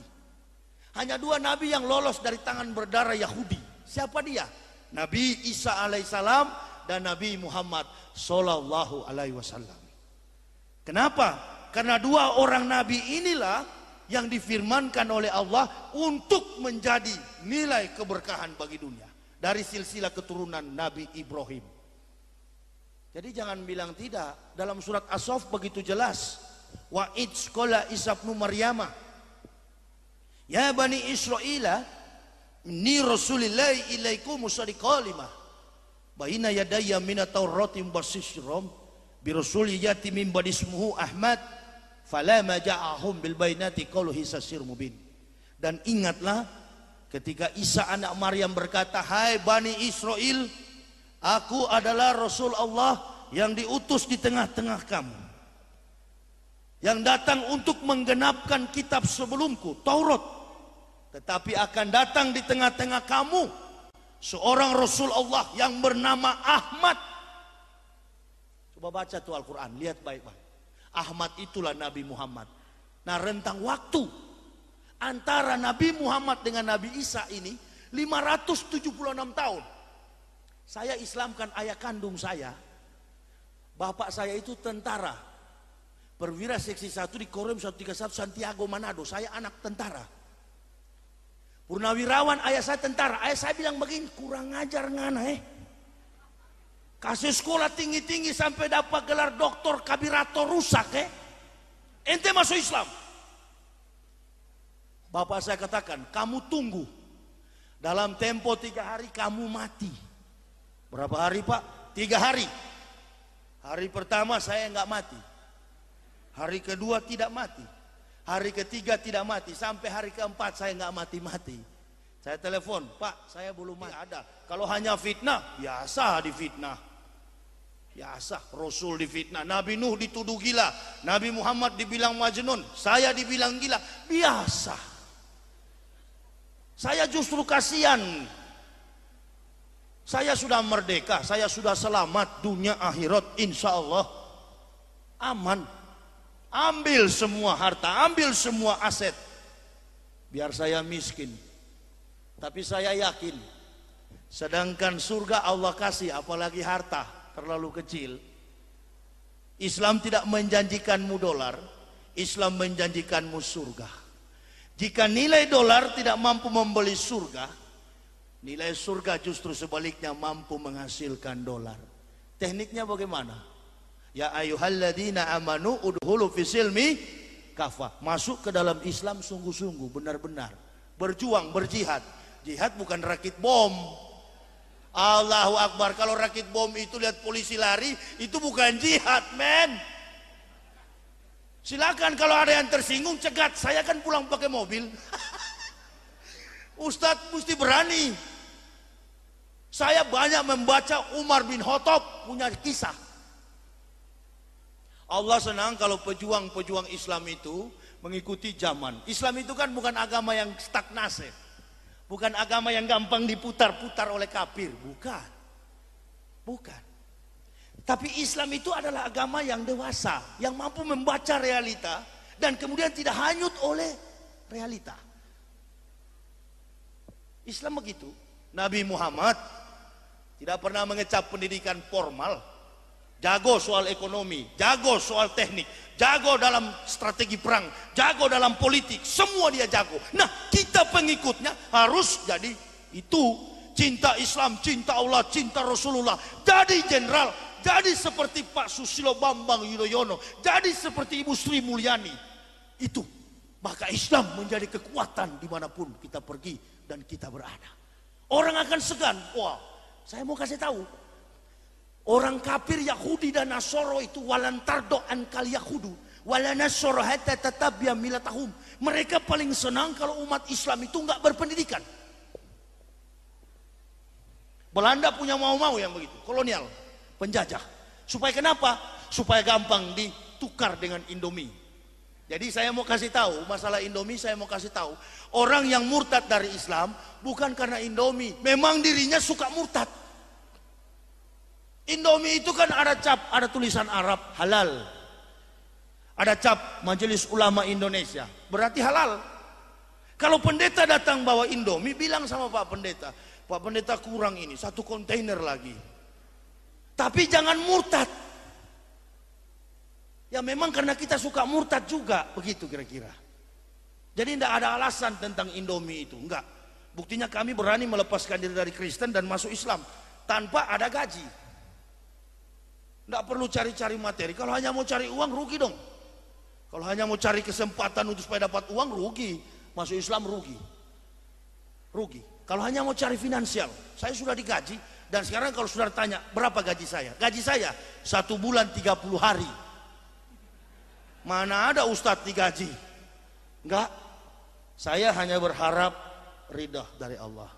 Hanya dua nabi yang lolos dari tangan berdarah Yahudi. Siapa dia? Nabi Isa alaihissalam dan Nabi Muhammad sallallahu alaihi wasallam. Kenapa? Karena dua orang nabi inilah yang difirmankan oleh Allah untuk menjadi nilai keberkahan bagi dunia dari silsilah keturunan Nabi Ibrahim. Jadi jangan bilang tidak. Dalam surat As-Saff begitu jelas wa idskola isabnu maryama ya bani israila ni rasulillahi ilaikum musadiqalimah baina yadaya minatawratim basisrom birusuli yati min badismuhu ahmad falama ja'ahum bil bainati qalu hisasir mubin dan ingatlah ketika Isa anak Maryam berkata hai bani Israel aku adalah rasul Allah yang diutus di tengah-tengah kamu yang datang untuk menggenapkan kitab sebelumku, Taurat. Tetapi akan datang di tengah-tengah kamu seorang Rasul Allah yang bernama Ahmad. Coba baca tuh Al-Quran, lihat baik-baik. Ahmad itulah Nabi Muhammad. Nah rentang waktu antara Nabi Muhammad dengan Nabi Isa ini 576 tahun. Saya Islamkan ayah kandung saya. Bapak saya itu tentara, perwira seksi 1 di Korem 131 Santiago Manado. Saya anak tentara. Purnawirawan ayah saya tentara. Ayah saya bilang begini, kurang ajar ngana eh. Kasih sekolah tinggi-tinggi sampai dapat gelar doktor kabirato rusak eh. Ente masuk Islam. Bapak saya katakan, kamu tunggu. Dalam tempo tiga hari kamu mati. Berapa hari pak? Tiga hari. Hari pertama saya nggak mati. Hari kedua tidak mati. Hari ketiga tidak mati. Sampai hari keempat saya nggak mati-mati. Saya telepon, Pak, saya belum mati. ada. Kalau hanya fitnah, biasa fitnah. Biasa, Rasul di fitnah. Nabi Nuh dituduh gila. Nabi Muhammad dibilang majnun. Saya dibilang gila. Biasa. Saya justru kasihan saya sudah merdeka, saya sudah selamat dunia akhirat insya Allah aman. Ambil semua harta, ambil semua aset. Biar saya miskin. Tapi saya yakin sedangkan surga Allah kasih apalagi harta terlalu kecil. Islam tidak menjanjikanmu dolar, Islam menjanjikanmu surga. Jika nilai dolar tidak mampu membeli surga, nilai surga justru sebaliknya mampu menghasilkan dolar. Tekniknya bagaimana? Ya ayyuhalladzina amanu udhulu fisilmi kafah Masuk ke dalam Islam sungguh-sungguh, benar-benar. Berjuang, berjihad. Jihad bukan rakit bom. Allahu Akbar. Kalau rakit bom itu lihat polisi lari, itu bukan jihad, men. Silakan kalau ada yang tersinggung cegat. Saya kan pulang pakai mobil. Ustadz mesti berani. Saya banyak membaca Umar bin Khattab punya kisah Allah senang kalau pejuang-pejuang Islam itu mengikuti zaman. Islam itu kan bukan agama yang stagnase. Bukan agama yang gampang diputar-putar oleh kafir, bukan. Bukan. Tapi Islam itu adalah agama yang dewasa, yang mampu membaca realita dan kemudian tidak hanyut oleh realita. Islam begitu. Nabi Muhammad tidak pernah mengecap pendidikan formal, jago soal ekonomi, jago soal teknik, jago dalam strategi perang, jago dalam politik, semua dia jago. Nah, kita pengikutnya harus jadi itu cinta Islam, cinta Allah, cinta Rasulullah. Jadi jenderal, jadi seperti Pak Susilo Bambang Yudhoyono, jadi seperti Ibu Sri Mulyani. Itu maka Islam menjadi kekuatan dimanapun kita pergi dan kita berada. Orang akan segan, wah, saya mau kasih tahu, Orang kafir Yahudi dan Nasoro itu walantardo ankal Yahudu. Nasoro hatta ya milatahum. Mereka paling senang kalau umat Islam itu nggak berpendidikan. Belanda punya mau-mau yang begitu, kolonial, penjajah. Supaya kenapa? Supaya gampang ditukar dengan Indomie. Jadi saya mau kasih tahu masalah Indomie saya mau kasih tahu orang yang murtad dari Islam bukan karena Indomie memang dirinya suka murtad Indomie itu kan ada cap, ada tulisan Arab halal. Ada cap Majelis Ulama Indonesia, berarti halal. Kalau pendeta datang bawa Indomie, bilang sama Pak Pendeta, Pak Pendeta kurang ini, satu kontainer lagi. Tapi jangan murtad. Ya memang karena kita suka murtad juga, begitu kira-kira. Jadi tidak ada alasan tentang Indomie itu, enggak. Buktinya kami berani melepaskan diri dari Kristen dan masuk Islam tanpa ada gaji. Tidak perlu cari-cari materi. Kalau hanya mau cari uang rugi dong. Kalau hanya mau cari kesempatan untuk supaya dapat uang rugi. Masuk Islam rugi. Rugi. Kalau hanya mau cari finansial, saya sudah digaji dan sekarang kalau sudah tanya berapa gaji saya? Gaji saya satu bulan 30 hari. Mana ada ustadz digaji? Enggak. Saya hanya berharap ridah dari Allah.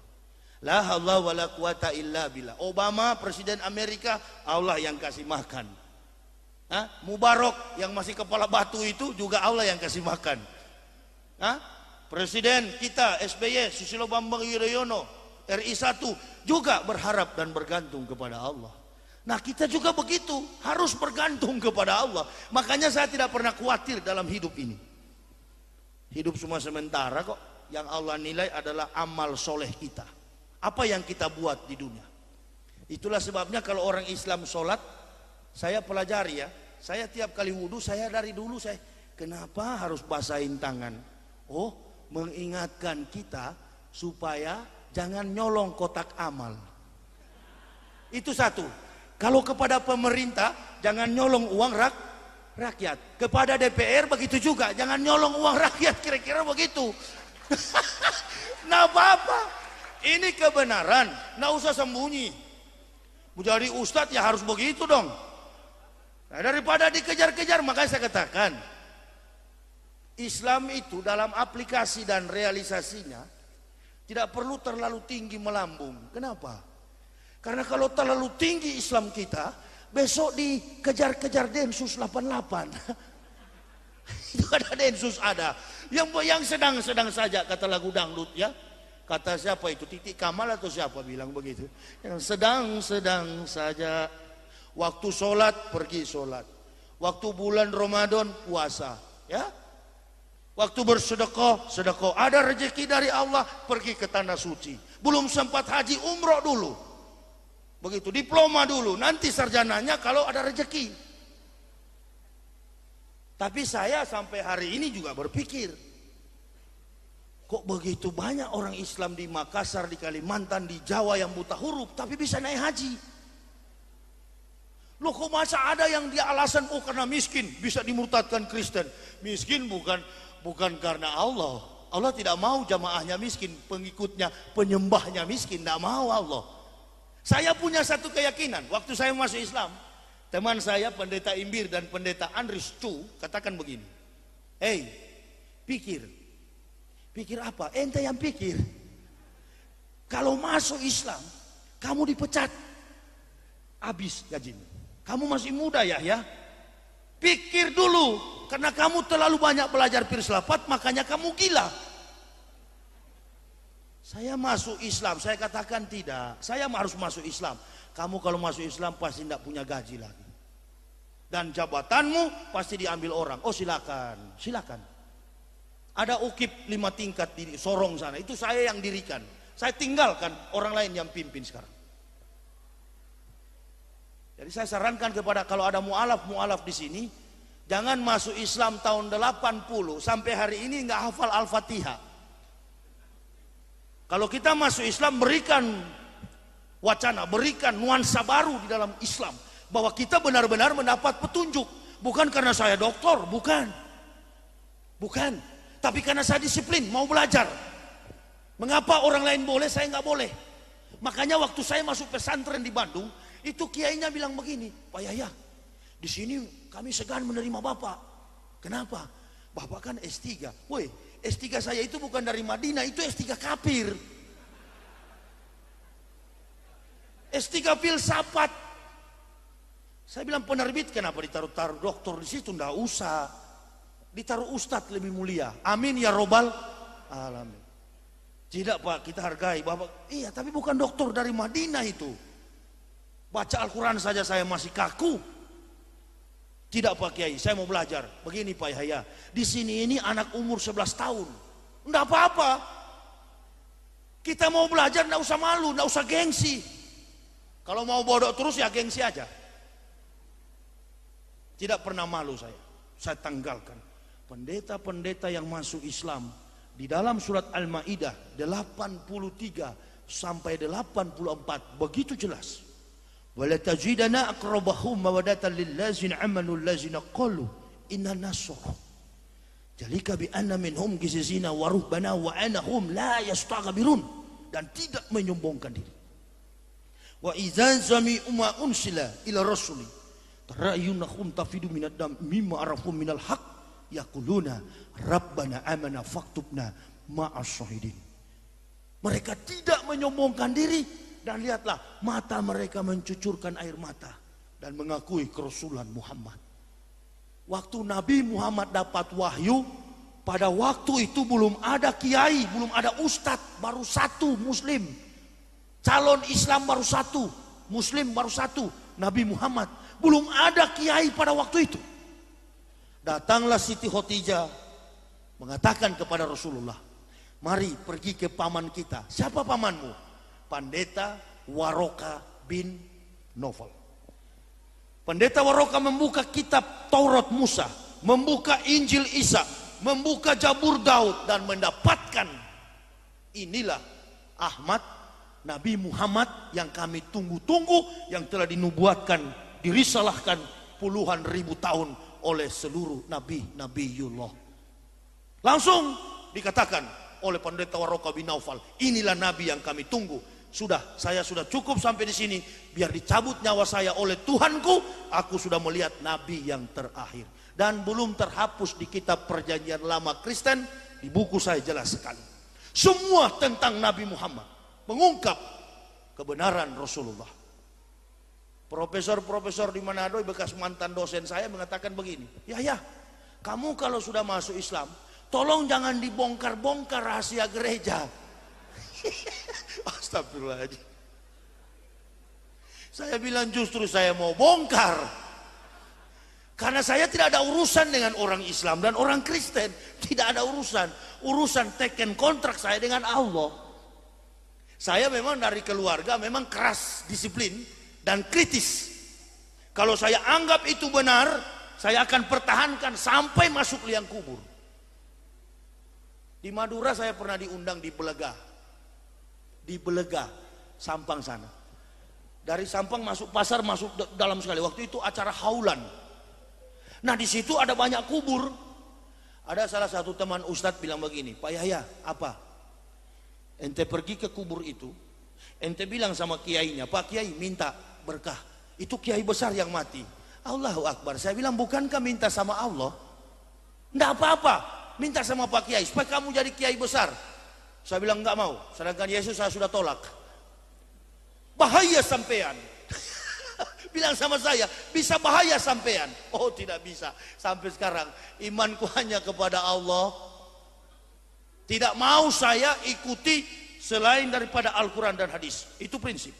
La haula wala quwata illa billah. Obama presiden Amerika, Allah yang kasih makan. Hah? Mubarak yang masih kepala batu itu juga Allah yang kasih makan. Hah? Presiden kita SBY Susilo Bambang Yudhoyono RI1 juga berharap dan bergantung kepada Allah. Nah kita juga begitu harus bergantung kepada Allah. Makanya saya tidak pernah khawatir dalam hidup ini. Hidup cuma sementara kok. Yang Allah nilai adalah amal soleh kita. Apa yang kita buat di dunia? Itulah sebabnya kalau orang Islam sholat, saya pelajari ya, saya tiap kali wudhu, saya dari dulu saya, kenapa harus basahin tangan? Oh, mengingatkan kita supaya jangan nyolong kotak amal. Itu satu. Kalau kepada pemerintah, jangan nyolong uang rak rakyat. Kepada DPR begitu juga, jangan nyolong uang rakyat, kira-kira begitu. nah, apa-apa. Ini kebenaran, nggak usah sembunyi. Menjadi ustadz ya harus begitu dong. Nah, daripada dikejar-kejar, makanya saya katakan, Islam itu dalam aplikasi dan realisasinya tidak perlu terlalu tinggi melambung. Kenapa? Karena kalau terlalu tinggi Islam kita, besok dikejar-kejar Densus 88. itu ada Densus ada. Yang yang sedang-sedang saja kata lagu dangdut ya. Kata siapa itu? Titik Kamal atau siapa bilang begitu? Yang sedang-sedang saja. Waktu sholat, pergi sholat. Waktu bulan Ramadan, puasa. Ya, Waktu bersedekah, sedekah. Ada rezeki dari Allah, pergi ke tanah suci. Belum sempat haji, umroh dulu. Begitu, diploma dulu. Nanti sarjananya kalau ada rezeki. Tapi saya sampai hari ini juga berpikir. Kok begitu banyak orang Islam di Makassar, di Kalimantan, di Jawa yang buta huruf tapi bisa naik haji? Loh kok masa ada yang dia alasan oh karena miskin bisa dimurtadkan Kristen? Miskin bukan bukan karena Allah. Allah tidak mau jamaahnya miskin, pengikutnya, penyembahnya miskin, tidak mau Allah. Saya punya satu keyakinan, waktu saya masuk Islam, teman saya pendeta Imbir dan pendeta Andris Chu katakan begini, Hei, pikir, Pikir apa? Ente yang pikir. Kalau masuk Islam, kamu dipecat. Habis gajinya. Kamu masih muda ya, ya. Pikir dulu, karena kamu terlalu banyak belajar filsafat, makanya kamu gila. Saya masuk Islam, saya katakan tidak. Saya harus masuk Islam. Kamu kalau masuk Islam pasti tidak punya gaji lagi. Dan jabatanmu pasti diambil orang. Oh silakan, silakan. Ada ukip lima tingkat di Sorong sana. Itu saya yang dirikan. Saya tinggalkan orang lain yang pimpin sekarang. Jadi saya sarankan kepada kalau ada mualaf mualaf di sini, jangan masuk Islam tahun 80 sampai hari ini nggak hafal Al-Fatihah. Kalau kita masuk Islam berikan wacana, berikan nuansa baru di dalam Islam bahwa kita benar-benar mendapat petunjuk, bukan karena saya doktor, bukan. Bukan. Tapi karena saya disiplin, mau belajar. Mengapa orang lain boleh, saya nggak boleh? Makanya waktu saya masuk pesantren di Bandung, itu kiainya bilang begini, Pak Yaya, di sini kami segan menerima Bapak. Kenapa? Bapak kan S3. Woi, S3 saya itu bukan dari Madinah, itu S3 kafir. S3 filsafat. Saya bilang penerbit kenapa ditaruh-taruh doktor di situ, ndak usah ditaruh ustadz lebih mulia. Amin ya robbal alamin. Tidak pak, kita hargai bapak. Iya, tapi bukan dokter dari Madinah itu. Baca Al-Quran saja saya masih kaku. Tidak pak Kiai, saya mau belajar. Begini Pak Yahya, di sini ini anak umur 11 tahun. Enggak apa-apa. Kita mau belajar enggak usah malu, enggak usah gengsi. Kalau mau bodoh terus ya gengsi aja. Tidak pernah malu saya. Saya tanggalkan pendeta-pendeta yang masuk Islam di dalam surat Al-Maidah 83 sampai 84 begitu jelas. Wala tajidana aqrabahum mawadatan lillazina amanu allazina qalu inna nasara. Jalika bi anna minhum kisizina wa ruhbana wa anahum la yastaghbirun dan tidak menyombongkan diri. Wa idzan zami umma unsila ila rasuli tarayunahum tafidu minad dam mimma arafum minal haqq yakuluna rabbana amana faktubna ma'asyahidin. Mereka tidak menyombongkan diri dan lihatlah mata mereka mencucurkan air mata dan mengakui kerasulan Muhammad. Waktu Nabi Muhammad dapat wahyu, pada waktu itu belum ada kiai, belum ada ustadz, baru satu muslim. Calon Islam baru satu, muslim baru satu, Nabi Muhammad. Belum ada kiai pada waktu itu. Datanglah Siti Khotijah mengatakan kepada Rasulullah, "Mari pergi ke paman kita." Siapa pamanmu? Pandeta Waroka bin Novel. Pendeta Waroka membuka kitab Taurat Musa, membuka Injil Isa, membuka Jabur Daud dan mendapatkan inilah Ahmad Nabi Muhammad yang kami tunggu-tunggu yang telah dinubuatkan, dirisalahkan puluhan ribu tahun oleh seluruh nabi nabiullah. Langsung dikatakan oleh pendeta Waroka bin Naufal, inilah nabi yang kami tunggu. Sudah, saya sudah cukup sampai di sini. Biar dicabut nyawa saya oleh Tuhanku, aku sudah melihat nabi yang terakhir. Dan belum terhapus di kitab perjanjian lama Kristen, di buku saya jelas sekali. Semua tentang Nabi Muhammad mengungkap kebenaran Rasulullah. Profesor-profesor di Manado bekas mantan dosen saya mengatakan begini, ya ya, kamu kalau sudah masuk Islam, tolong jangan dibongkar-bongkar rahasia gereja. Astagfirullahaladzim. Saya bilang justru saya mau bongkar. Karena saya tidak ada urusan dengan orang Islam dan orang Kristen. Tidak ada urusan. Urusan teken kontrak saya dengan Allah. Saya memang dari keluarga memang keras disiplin dan kritis. Kalau saya anggap itu benar, saya akan pertahankan sampai masuk liang kubur. Di Madura saya pernah diundang di Belega. Di Belega, Sampang sana. Dari Sampang masuk pasar, masuk dalam sekali. Waktu itu acara haulan. Nah di situ ada banyak kubur. Ada salah satu teman Ustadz bilang begini, Pak Yahya, apa? Ente pergi ke kubur itu, ente bilang sama kiainya, Pak Kiai minta berkah. Itu kiai besar yang mati. Allahu Akbar. Saya bilang bukankah minta sama Allah? Tidak apa-apa. Minta sama Pak Kiai supaya kamu jadi kiai besar. Saya bilang nggak mau. Sedangkan Yesus saya sudah tolak. Bahaya sampean. bilang sama saya bisa bahaya sampean. Oh tidak bisa. Sampai sekarang imanku hanya kepada Allah. Tidak mau saya ikuti selain daripada Al-Quran dan hadis. Itu prinsip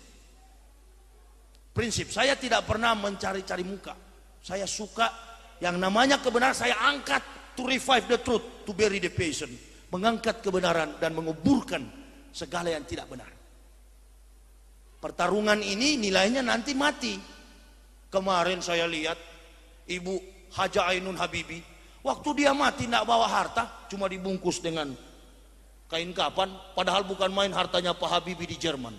prinsip saya tidak pernah mencari-cari muka saya suka yang namanya kebenaran saya angkat to revive the truth to bury the passion mengangkat kebenaran dan menguburkan segala yang tidak benar pertarungan ini nilainya nanti mati kemarin saya lihat ibu Haja Ainun Habibi waktu dia mati tidak bawa harta cuma dibungkus dengan kain kapan padahal bukan main hartanya Pak Habibi di Jerman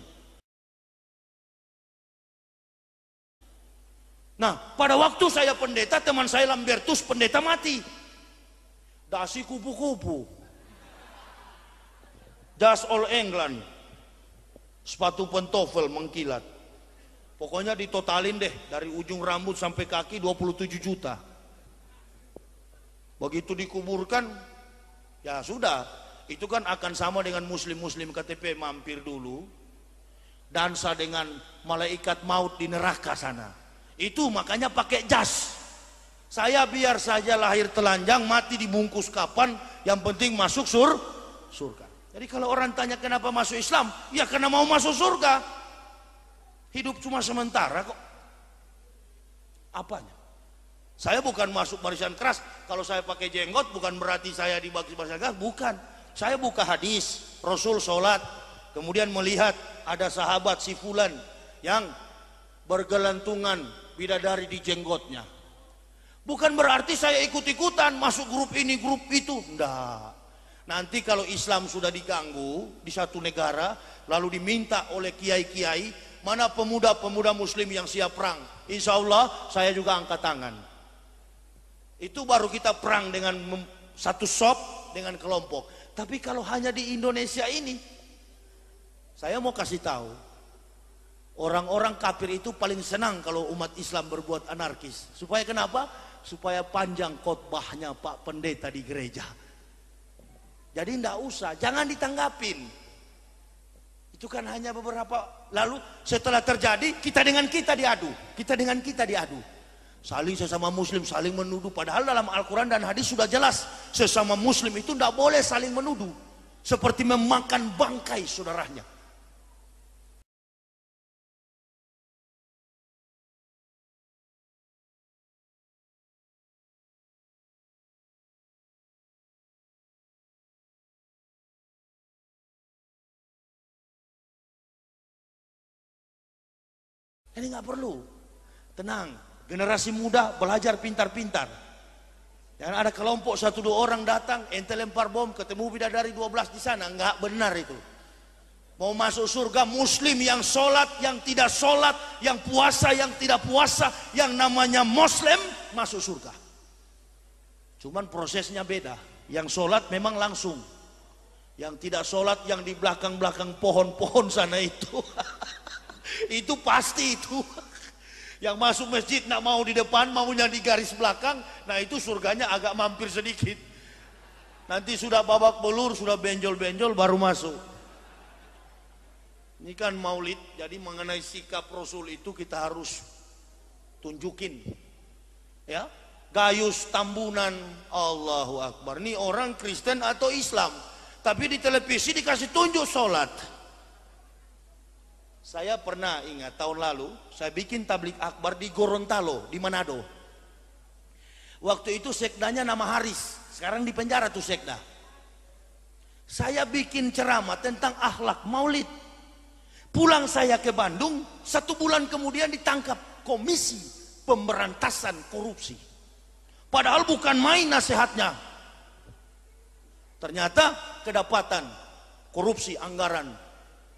Nah, pada waktu saya pendeta, teman saya Lambertus pendeta mati. Dasi kupu-kupu. Das all England. Sepatu pentofel mengkilat. Pokoknya ditotalin deh dari ujung rambut sampai kaki 27 juta. Begitu dikuburkan, ya sudah. Itu kan akan sama dengan muslim-muslim KTP mampir dulu. Dansa dengan malaikat maut di neraka sana. Itu makanya pakai jas. Saya biar saja lahir telanjang, mati dibungkus kapan, yang penting masuk sur surga. Jadi kalau orang tanya kenapa masuk Islam, ya karena mau masuk surga. Hidup cuma sementara kok. Apanya? Saya bukan masuk barisan keras. Kalau saya pakai jenggot bukan berarti saya di barisan keras, bukan. Saya buka hadis, Rasul sholat, kemudian melihat ada sahabat si fulan yang bergelantungan bidadari di jenggotnya. Bukan berarti saya ikut-ikutan masuk grup ini, grup itu. Enggak. Nanti kalau Islam sudah diganggu di satu negara, lalu diminta oleh kiai-kiai, mana pemuda-pemuda muslim yang siap perang? Insya Allah saya juga angkat tangan. Itu baru kita perang dengan satu sop, dengan kelompok. Tapi kalau hanya di Indonesia ini, saya mau kasih tahu, Orang-orang kafir itu paling senang kalau umat Islam berbuat anarkis. Supaya kenapa? Supaya panjang khotbahnya Pak Pendeta di gereja. Jadi tidak usah, jangan ditanggapin. Itu kan hanya beberapa. Lalu setelah terjadi, kita dengan kita diadu. Kita dengan kita diadu. Saling sesama muslim, saling menuduh. Padahal dalam Al-Quran dan hadis sudah jelas. Sesama muslim itu tidak boleh saling menuduh. Seperti memakan bangkai saudaranya. Ini nggak perlu. Tenang, generasi muda belajar pintar-pintar. Jangan ada kelompok satu dua orang datang, ente lempar bom, ketemu bidadari 12 di sana, nggak benar itu. Mau masuk surga muslim yang sholat, yang tidak sholat, yang puasa, yang tidak puasa, yang namanya muslim masuk surga. Cuman prosesnya beda. Yang sholat memang langsung. Yang tidak sholat yang di belakang-belakang pohon-pohon sana itu. itu pasti itu. Yang masuk masjid nak mau di depan, maunya di garis belakang, nah itu surganya agak mampir sedikit. Nanti sudah babak belur, sudah benjol-benjol baru masuk. Ini kan maulid, jadi mengenai sikap Rasul itu kita harus tunjukin. Ya, gayus tambunan Allahu Akbar. Ini orang Kristen atau Islam, tapi di televisi dikasih tunjuk sholat. Saya pernah ingat tahun lalu saya bikin tablik akbar di Gorontalo di Manado. Waktu itu sekdanya nama Haris. Sekarang di penjara tuh sekda. Saya bikin ceramah tentang akhlak maulid. Pulang saya ke Bandung, satu bulan kemudian ditangkap komisi pemberantasan korupsi. Padahal bukan main nasihatnya. Ternyata kedapatan korupsi anggaran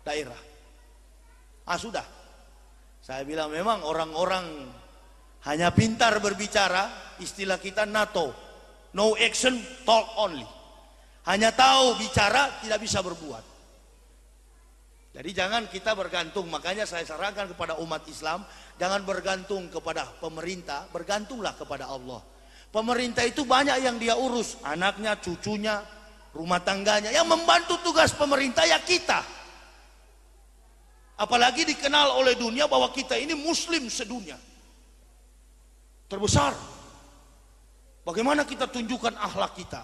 daerah. Ah sudah. Saya bilang memang orang-orang hanya pintar berbicara, istilah kita NATO. No action, talk only. Hanya tahu bicara, tidak bisa berbuat. Jadi jangan kita bergantung, makanya saya sarankan kepada umat Islam, jangan bergantung kepada pemerintah, bergantunglah kepada Allah. Pemerintah itu banyak yang dia urus, anaknya, cucunya, rumah tangganya. Yang membantu tugas pemerintah ya kita. Apalagi dikenal oleh dunia bahwa kita ini muslim sedunia. Terbesar. Bagaimana kita tunjukkan akhlak kita?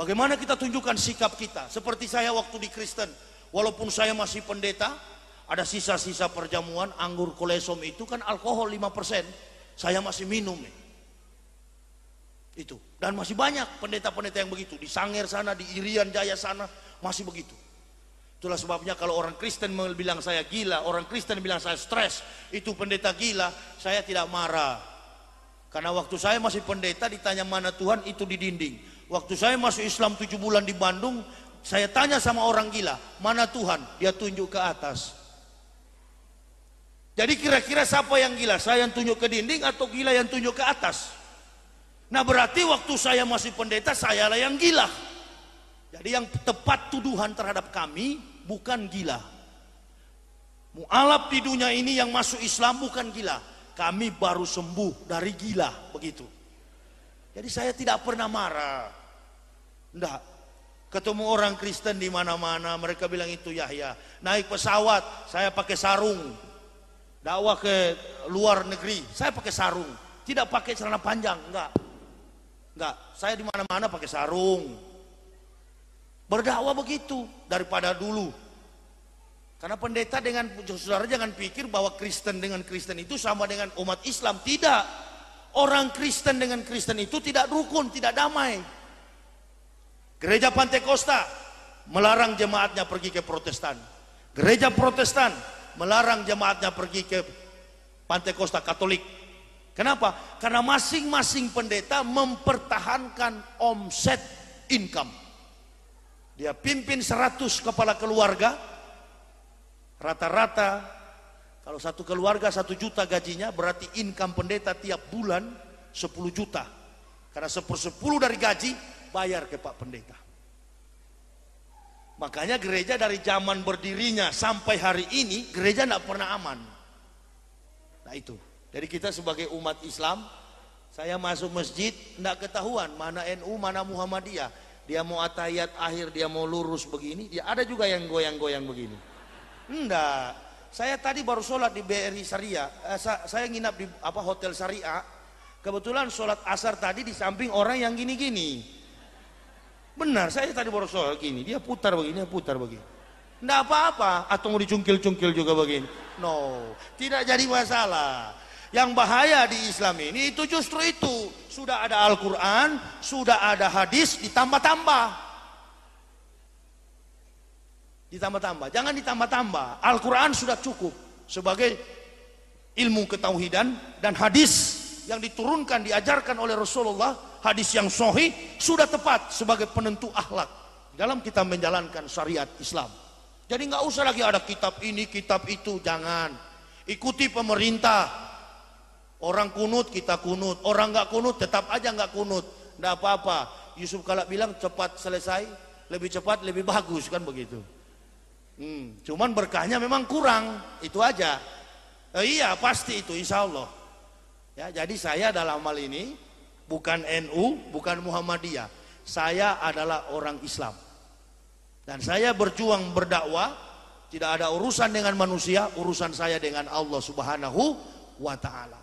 Bagaimana kita tunjukkan sikap kita? Seperti saya waktu di Kristen, walaupun saya masih pendeta, ada sisa-sisa perjamuan anggur kolesom itu kan alkohol 5%. Saya masih minum Itu. Dan masih banyak pendeta-pendeta yang begitu. Di Sangir sana, di Irian Jaya sana, masih begitu. Itulah sebabnya kalau orang Kristen bilang saya gila, orang Kristen bilang saya stres, itu pendeta gila, saya tidak marah. Karena waktu saya masih pendeta ditanya mana Tuhan itu di dinding. Waktu saya masuk Islam tujuh bulan di Bandung, saya tanya sama orang gila, mana Tuhan? Dia tunjuk ke atas. Jadi kira-kira siapa yang gila? Saya yang tunjuk ke dinding atau gila yang tunjuk ke atas? Nah berarti waktu saya masih pendeta, sayalah yang gila. Jadi yang tepat tuduhan terhadap kami, bukan gila. Mu'alaf di dunia ini yang masuk Islam bukan gila. Kami baru sembuh dari gila begitu. Jadi saya tidak pernah marah. enggak. Ketemu orang Kristen di mana-mana, mereka bilang itu Yahya. Naik pesawat, saya pakai sarung. Dakwah ke luar negeri, saya pakai sarung. Tidak pakai celana panjang, enggak. Enggak, saya di mana-mana pakai sarung. Berdakwah begitu daripada dulu. Karena pendeta dengan saudara jangan pikir bahwa Kristen dengan Kristen itu sama dengan umat Islam. Tidak. Orang Kristen dengan Kristen itu tidak rukun, tidak damai. Gereja Pantekosta melarang jemaatnya pergi ke Protestan. Gereja Protestan melarang jemaatnya pergi ke Pantekosta Katolik. Kenapa? Karena masing-masing pendeta mempertahankan omset income. Dia pimpin 100 kepala keluarga. Rata-rata kalau satu keluarga satu juta gajinya berarti income pendeta tiap bulan sepuluh juta. Karena sepersepuluh dari gaji bayar ke Pak Pendeta. Makanya gereja dari zaman berdirinya sampai hari ini gereja tidak pernah aman. Nah itu. Jadi kita sebagai umat Islam saya masuk masjid tidak ketahuan mana NU mana Muhammadiyah dia mau atayat akhir, dia mau lurus begini, dia ada juga yang goyang-goyang begini. Enggak. Saya tadi baru sholat di BRI Syariah. Eh, saya nginap di apa hotel Syariah. Kebetulan sholat asar tadi di samping orang yang gini-gini. Benar, saya tadi baru sholat gini. Dia putar begini, putar begini. Enggak apa-apa. Atau mau dicungkil-cungkil juga begini. No, tidak jadi masalah. Yang bahaya di Islam ini itu justru itu. Sudah ada Al-Quran, sudah ada hadis, ditambah-tambah. Ditambah-tambah. Jangan ditambah-tambah. Al-Quran sudah cukup sebagai ilmu ketauhidan dan hadis yang diturunkan diajarkan oleh Rasulullah hadis yang sohi sudah tepat sebagai penentu akhlak dalam kita menjalankan syariat Islam. Jadi nggak usah lagi ada kitab ini, kitab itu, jangan. Ikuti pemerintah, Orang kunut kita kunut, orang nggak kunut tetap aja nggak kunut, nggak apa-apa. Yusuf kalau bilang cepat selesai, lebih cepat lebih bagus kan begitu. Hmm, cuman berkahnya memang kurang, itu aja. Eh, iya pasti itu, insya Allah. Ya, jadi saya dalam hal ini bukan NU, bukan Muhammadiyah. Saya adalah orang Islam. Dan saya berjuang berdakwah, tidak ada urusan dengan manusia, urusan saya dengan Allah Subhanahu wa taala.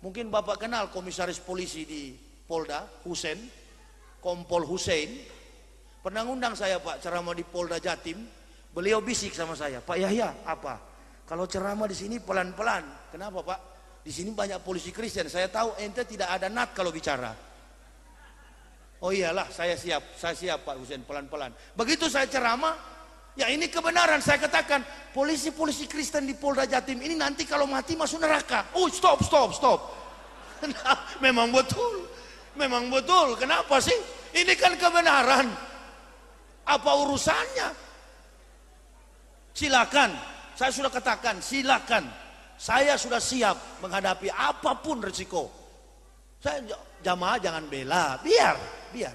Mungkin Bapak kenal komisaris polisi di Polda, Husein, Kompol Husein. Pernah ngundang saya Pak ceramah di Polda Jatim. Beliau bisik sama saya, Pak Yahya apa? Kalau ceramah di sini pelan-pelan. Kenapa Pak? Di sini banyak polisi Kristen. Saya tahu ente tidak ada nat kalau bicara. Oh iyalah, saya siap, saya siap Pak Husein pelan-pelan. Begitu saya ceramah, Ya ini kebenaran saya katakan polisi-polisi Kristen di Polda Jatim ini nanti kalau mati masuk neraka. Oh stop stop stop. memang betul, memang betul. Kenapa sih? Ini kan kebenaran. Apa urusannya? Silakan. Saya sudah katakan silakan. Saya sudah siap menghadapi apapun risiko. Saya jamaah jangan bela, biar, biar.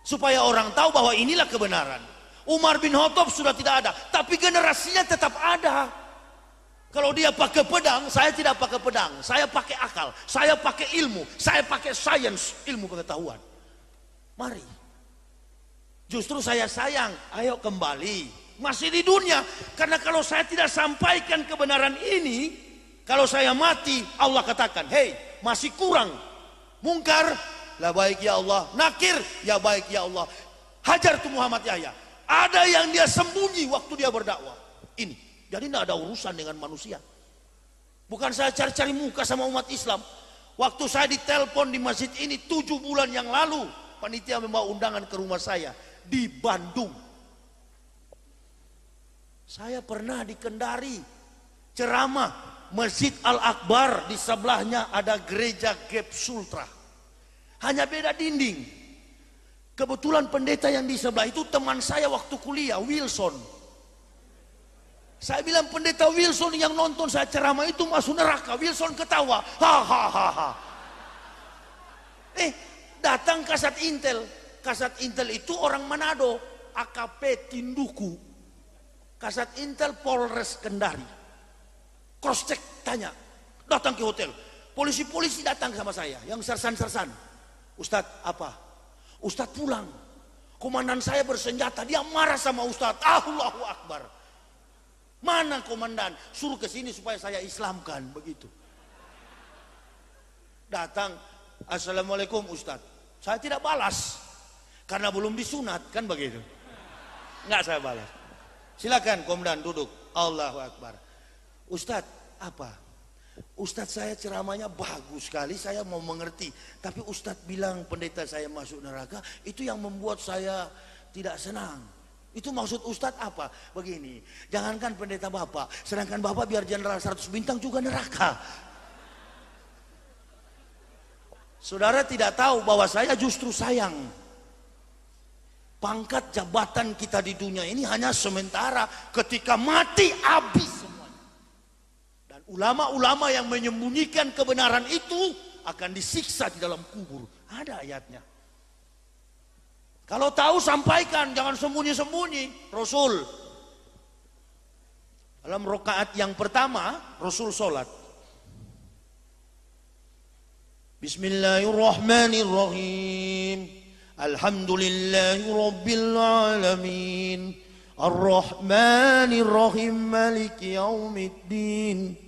Supaya orang tahu bahwa inilah kebenaran. Umar bin Khattab sudah tidak ada, tapi generasinya tetap ada. Kalau dia pakai pedang, saya tidak pakai pedang. Saya pakai akal, saya pakai ilmu, saya pakai sains, ilmu pengetahuan. Mari. Justru saya sayang, ayo kembali. Masih di dunia, karena kalau saya tidak sampaikan kebenaran ini, kalau saya mati, Allah katakan, "Hei, masih kurang." Mungkar, lah baik ya Allah. Nakir, ya baik ya Allah. Hajar tuh Muhammad Yahya. Ada yang dia sembunyi waktu dia berdakwah. Ini. Jadi tidak ada urusan dengan manusia. Bukan saya cari-cari muka sama umat Islam. Waktu saya ditelepon di masjid ini tujuh bulan yang lalu. Panitia membawa undangan ke rumah saya. Di Bandung. Saya pernah di Kendari. Ceramah. Masjid Al-Akbar di sebelahnya ada gereja Gap Sultra. Hanya beda dinding. Kebetulan pendeta yang di sebelah itu teman saya waktu kuliah, Wilson. Saya bilang pendeta Wilson yang nonton saya ceramah itu masuk neraka. Wilson ketawa. Hahaha. Eh, datang kasat intel. Kasat intel itu orang Manado. AKP Tinduku. Kasat intel Polres Kendari. Cross check tanya. Datang ke hotel. Polisi-polisi datang sama saya. Yang sersan-sersan. Ustadz apa? Ustadz pulang. Komandan saya bersenjata, dia marah sama Ustadz. Allahu Akbar. Mana komandan? Suruh ke sini supaya saya islamkan. Begitu. Datang, Assalamualaikum Ustadz. Saya tidak balas. Karena belum disunat, kan begitu. Enggak saya balas. Silakan komandan duduk. Allahu Akbar. Ustadz, apa? Ustadz saya ceramahnya bagus sekali, saya mau mengerti. Tapi Ustadz bilang pendeta saya masuk neraka, itu yang membuat saya tidak senang. Itu maksud Ustadz apa? Begini, jangankan pendeta Bapak, sedangkan Bapak biar jenderal 100 bintang juga neraka. Saudara tidak tahu bahwa saya justru sayang. Pangkat jabatan kita di dunia ini hanya sementara ketika mati habis ulama-ulama yang menyembunyikan kebenaran itu akan disiksa di dalam kubur. Ada ayatnya. Kalau tahu sampaikan, jangan sembunyi-sembunyi. Rasul. Dalam rokaat yang pertama, Rasul sholat. Bismillahirrahmanirrahim. Alhamdulillahirrabbilalamin. Ar-Rahmanirrahim Maliki Yaumiddin.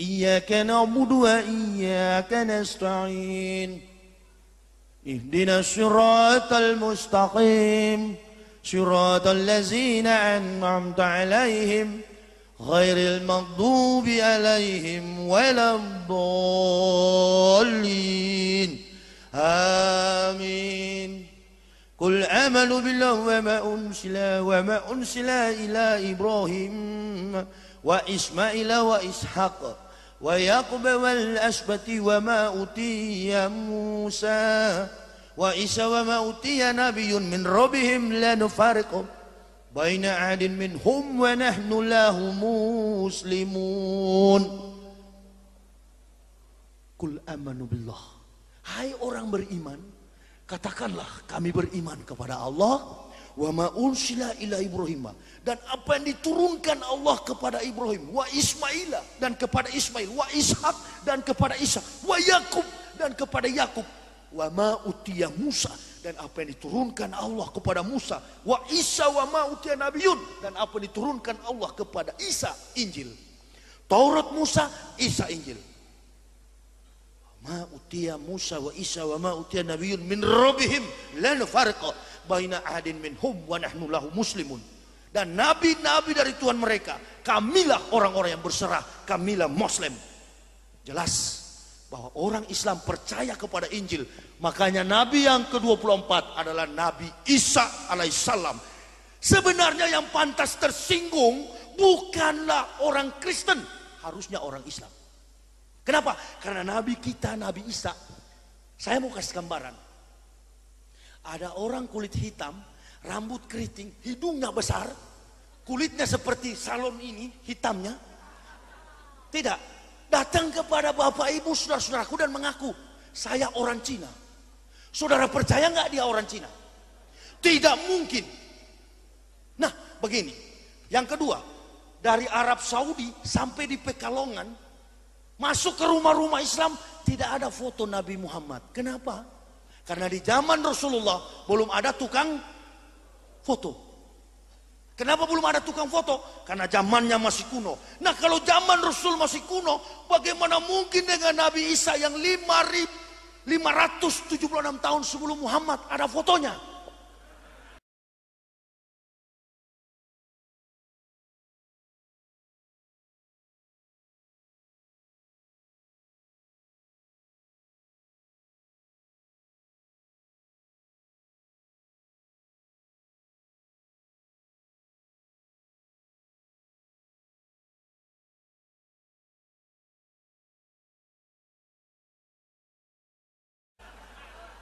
إياك نعبد وإياك نستعين اهدنا الصراط المستقيم صراط الذين أنعمت عليهم غير المغضوب عليهم ولا الضالين آمين قل آمنوا بالله وما أنزل وما أنزل إلى إبراهيم وإسماعيل وإسحاق ويقبل والأسبت وما أتي موسى وإسى وما أتي نبي من ربهم لا نفارق بين عاد منهم ونحن له مسلمون قل أمن بالله هاي أوران beriman katakanlah kami beriman kepada Allah wa ma ursila ila ibrahim dan apa yang diturunkan Allah kepada Ibrahim wa Ismaila dan kepada Ismail wa Ishak dan kepada Ishak wa Yakub dan kepada Yakub wa ma utiya Musa dan apa yang diturunkan Allah kepada Musa wa Isa wa ma utiya Nabiun dan apa yang diturunkan Allah kepada Isa Injil Taurat Musa Isa Injil ma Musa wa Isa wa ma utiya Nabiun min rabbihim la Farqa baina ahadin minhum wa nahnu lahu muslimun dan nabi-nabi dari Tuhan mereka, kamilah orang-orang yang berserah, kamilah muslim. Jelas bahwa orang Islam percaya kepada Injil. Makanya nabi yang ke-24 adalah Nabi Isa alaihissalam. Sebenarnya yang pantas tersinggung bukanlah orang Kristen, harusnya orang Islam. Kenapa? Karena nabi kita Nabi Isa. Saya mau kasih gambaran. Ada orang kulit hitam rambut keriting, hidungnya besar, kulitnya seperti salon ini, hitamnya. Tidak, datang kepada bapak ibu saudara-saudaraku dan mengaku, saya orang Cina. Saudara percaya nggak dia orang Cina? Tidak mungkin. Nah, begini. Yang kedua, dari Arab Saudi sampai di Pekalongan, masuk ke rumah-rumah Islam, tidak ada foto Nabi Muhammad. Kenapa? Karena di zaman Rasulullah belum ada tukang foto. Kenapa belum ada tukang foto? Karena zamannya masih kuno. Nah kalau zaman Rasul masih kuno, bagaimana mungkin dengan Nabi Isa yang 5.576 tahun sebelum Muhammad ada fotonya?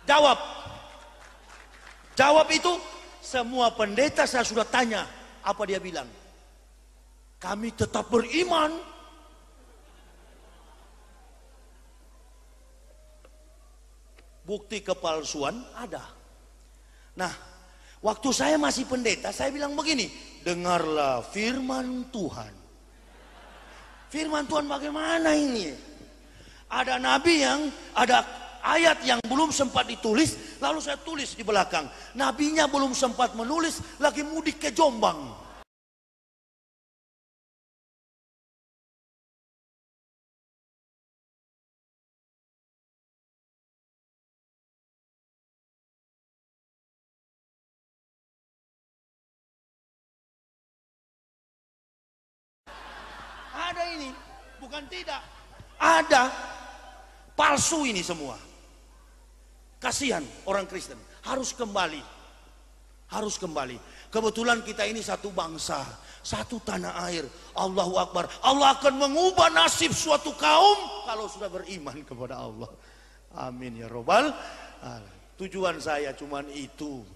Jawab. Jawab itu semua pendeta saya sudah tanya apa dia bilang. Kami tetap beriman. Bukti kepalsuan ada. Nah, waktu saya masih pendeta, saya bilang begini, dengarlah firman Tuhan. Firman Tuhan bagaimana ini? Ada nabi yang ada Ayat yang belum sempat ditulis, lalu saya tulis di belakang. Nabinya belum sempat menulis, lagi mudik ke Jombang. Ada ini, bukan tidak. Ada palsu ini semua. Kasihan orang Kristen, harus kembali. Harus kembali. Kebetulan kita ini satu bangsa, satu tanah air. Allahu Akbar. Allah akan mengubah nasib suatu kaum kalau sudah beriman kepada Allah. Amin ya robbal Tujuan saya cuman itu.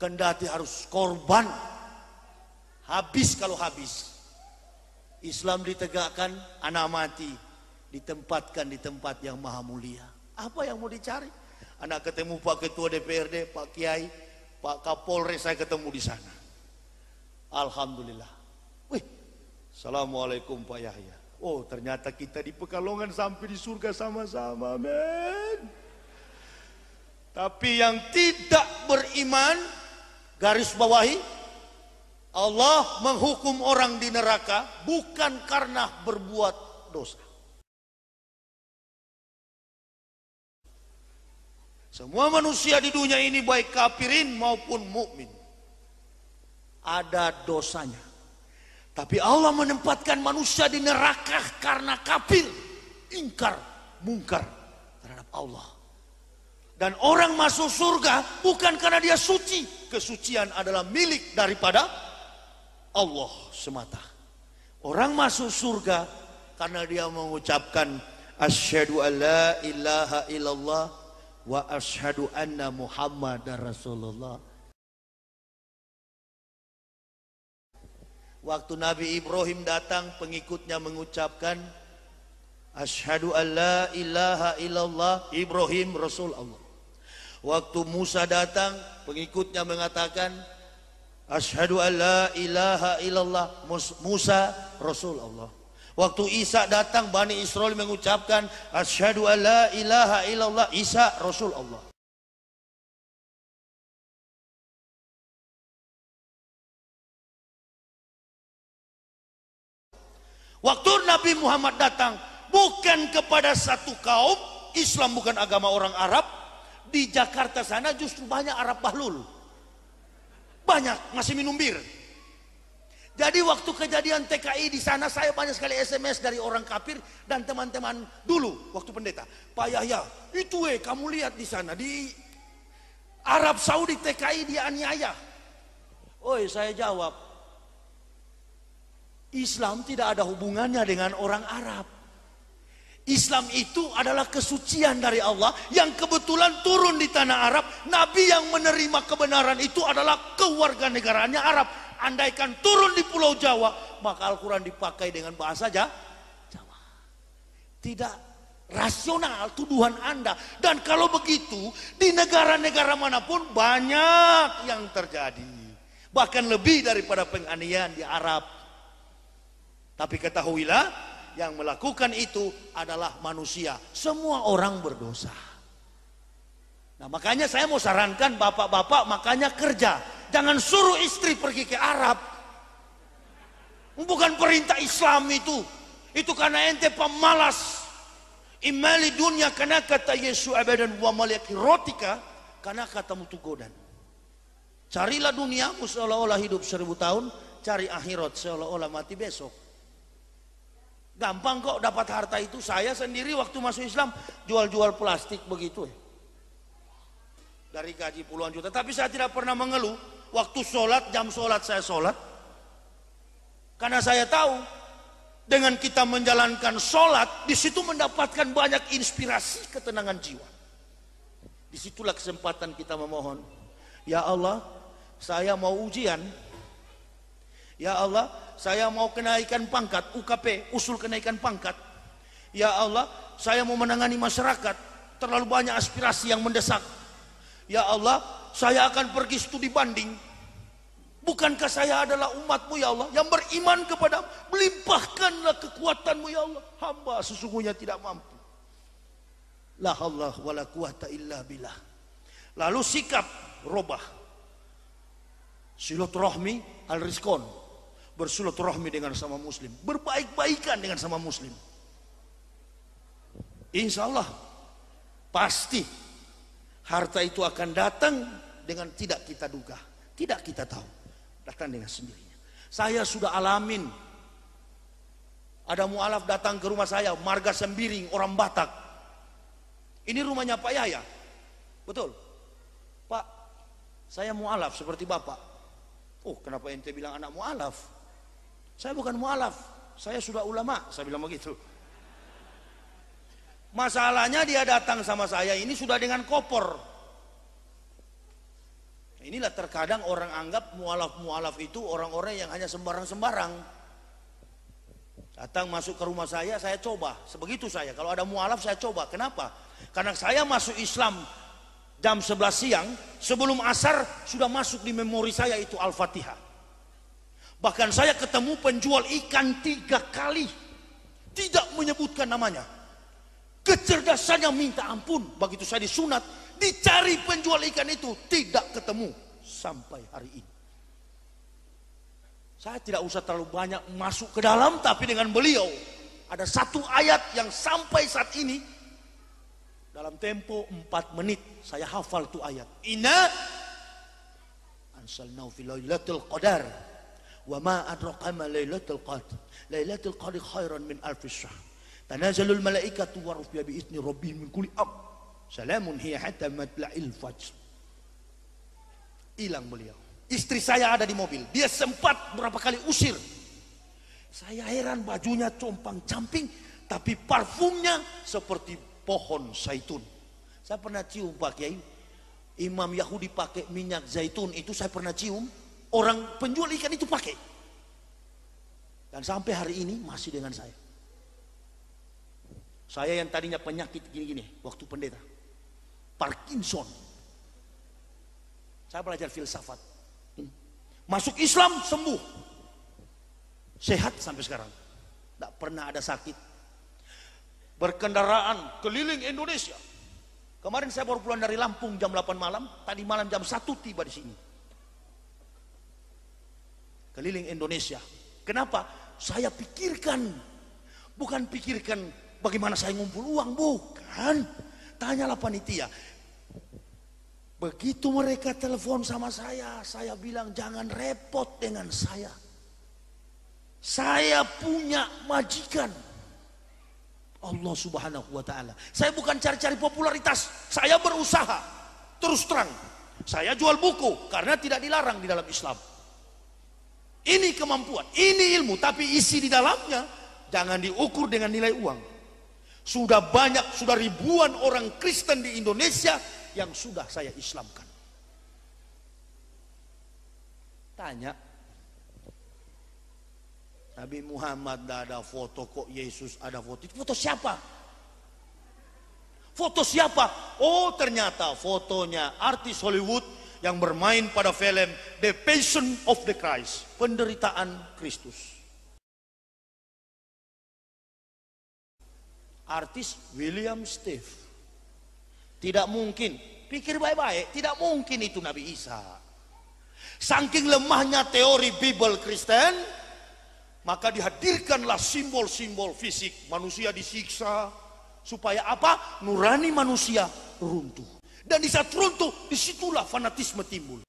Kendati harus korban. Habis kalau habis. Islam ditegakkan, anak mati. Ditempatkan di tempat yang maha mulia. Apa yang mau dicari? Anak ketemu Pak Ketua DPRD, Pak Kiai, Pak Kapolres saya ketemu di sana. Alhamdulillah. Wih, Assalamualaikum Pak Yahya. Oh ternyata kita di Pekalongan sampai di surga sama-sama. men, Tapi yang tidak beriman, garis bawahi, Allah menghukum orang di neraka bukan karena berbuat dosa. Semua manusia di dunia ini baik kafirin maupun mukmin ada dosanya. Tapi Allah menempatkan manusia di neraka karena kafir, ingkar, mungkar terhadap Allah. Dan orang masuk surga bukan karena dia suci. Kesucian adalah milik daripada Allah semata. Orang masuk surga karena dia mengucapkan asyhadu alla ilaha illallah wa ashadu anna Muhammad Rasulullah. Waktu Nabi Ibrahim datang pengikutnya mengucapkan Ashadu an la ilaha illallah Ibrahim Rasul Allah Waktu Musa datang pengikutnya mengatakan Ashadu an la ilaha illallah Musa Rasul Allah Waktu Isa datang Bani Israel mengucapkan asyhadu alla ilaha illallah Isa Rasul Allah. Waktu Nabi Muhammad datang bukan kepada satu kaum, Islam bukan agama orang Arab. Di Jakarta sana justru banyak Arab bahlul. Banyak masih minum bir. Jadi waktu kejadian TKI di sana saya banyak sekali SMS dari orang kafir dan teman-teman dulu waktu pendeta. Pak Yahya, itu eh kamu lihat di sana di Arab Saudi TKI dia aniaya. Oi saya jawab, Islam tidak ada hubungannya dengan orang Arab. Islam itu adalah kesucian dari Allah yang kebetulan turun di tanah Arab. Nabi yang menerima kebenaran itu adalah kewarganegaraannya Arab. Andaikan turun di Pulau Jawa, maka Al-Quran dipakai dengan bahasa Jawa. Tidak rasional tuduhan Anda. Dan kalau begitu, di negara-negara manapun banyak yang terjadi. Bahkan lebih daripada penganiayaan di Arab. Tapi ketahuilah, yang melakukan itu adalah manusia. Semua orang berdosa. Nah, makanya saya mau sarankan bapak-bapak makanya kerja Jangan suruh istri pergi ke Arab. Bukan perintah Islam itu. Itu karena ente pemalas. Imali dunia karena kata Yesus abadan wa malaki rotika karena katamu tugodan. Carilah duniamu seolah-olah hidup seribu tahun, cari akhirat seolah-olah mati besok. Gampang kok dapat harta itu. Saya sendiri waktu masuk Islam jual-jual plastik begitu. Dari gaji puluhan juta. Tapi saya tidak pernah mengeluh waktu sholat, jam sholat saya sholat. Karena saya tahu, dengan kita menjalankan sholat, di situ mendapatkan banyak inspirasi ketenangan jiwa. Disitulah kesempatan kita memohon. Ya Allah, saya mau ujian. Ya Allah, saya mau kenaikan pangkat, UKP, usul kenaikan pangkat. Ya Allah, saya mau menangani masyarakat, terlalu banyak aspirasi yang mendesak. Ya Allah, saya akan pergi studi banding. Bukankah saya adalah umatmu ya Allah yang beriman kepada melimpahkanlah kekuatanmu ya Allah. Hamba sesungguhnya tidak mampu. La Allah wala quwata illa billah. Lalu sikap robah. Silaturahmi al Bersulut Bersilaturahmi dengan sama muslim. Berbaik-baikan dengan sama muslim. Insya Allah pasti harta itu akan datang dengan tidak kita duga, tidak kita tahu. Datang dengan sendirinya. Saya sudah alamin. Ada mualaf datang ke rumah saya, marga sembiring, orang Batak. Ini rumahnya Pak Yaya. Betul. Pak, saya mualaf seperti Bapak. Oh, kenapa ente bilang anak mualaf? Saya bukan mualaf, saya sudah ulama, saya bilang begitu. Masalahnya dia datang sama saya ini sudah dengan koper. Inilah terkadang orang anggap mualaf-mualaf itu orang-orang yang hanya sembarang-sembarang. Datang masuk ke rumah saya, saya coba. Sebegitu saya, kalau ada mualaf saya coba. Kenapa? Karena saya masuk Islam jam 11 siang, sebelum asar sudah masuk di memori saya itu Al-Fatihah. Bahkan saya ketemu penjual ikan tiga kali. Tidak menyebutkan namanya. Kecerdasannya minta ampun. Begitu saya disunat, Dicari penjual ikan itu tidak ketemu sampai hari ini. Saya tidak usah terlalu banyak masuk ke dalam tapi dengan beliau ada satu ayat yang sampai saat ini dalam tempo 4 menit saya hafal tuh ayat. Inna ansalnahu fi lailatul qadar wa ma adraka ma lailatul qadar. Lailatul qadar khairan min alf syahr. Tanazzalul malaikatu rufiya bi idni rabbihim min kulli amr Salamun hiya hatta matla'il fajr. Hilang beliau. Istri saya ada di mobil. Dia sempat berapa kali usir. Saya heran bajunya compang camping. Tapi parfumnya seperti pohon zaitun. Saya pernah cium Pak Kiai. Imam Yahudi pakai minyak zaitun. Itu saya pernah cium. Orang penjual ikan itu pakai. Dan sampai hari ini masih dengan saya. Saya yang tadinya penyakit gini-gini. Waktu pendeta Parkinson. Saya belajar filsafat. Hmm. Masuk Islam sembuh. Sehat sampai sekarang. Tidak pernah ada sakit. Berkendaraan keliling Indonesia. Kemarin saya baru pulang dari Lampung jam 8 malam. Tadi malam jam 1 tiba di sini. Keliling Indonesia. Kenapa? Saya pikirkan. Bukan pikirkan bagaimana saya ngumpul uang. Bukan. Tanyalah panitia. Begitu mereka telepon sama saya, saya bilang jangan repot dengan saya. Saya punya majikan. Allah Subhanahu wa taala. Saya bukan cari-cari popularitas, saya berusaha. Terus terang, saya jual buku karena tidak dilarang di dalam Islam. Ini kemampuan, ini ilmu, tapi isi di dalamnya jangan diukur dengan nilai uang. Sudah banyak, sudah ribuan orang Kristen di Indonesia yang sudah saya Islamkan. Tanya, Nabi Muhammad tidak ada foto kok Yesus ada foto. foto siapa? Foto siapa? Oh ternyata fotonya artis Hollywood yang bermain pada film The Passion of the Christ. Penderitaan Kristus. artis William Steve. Tidak mungkin. Pikir baik-baik, tidak mungkin itu Nabi Isa. Saking lemahnya teori Bible Kristen, maka dihadirkanlah simbol-simbol fisik. Manusia disiksa, supaya apa? Nurani manusia runtuh. Dan di saat runtuh, disitulah fanatisme timbul.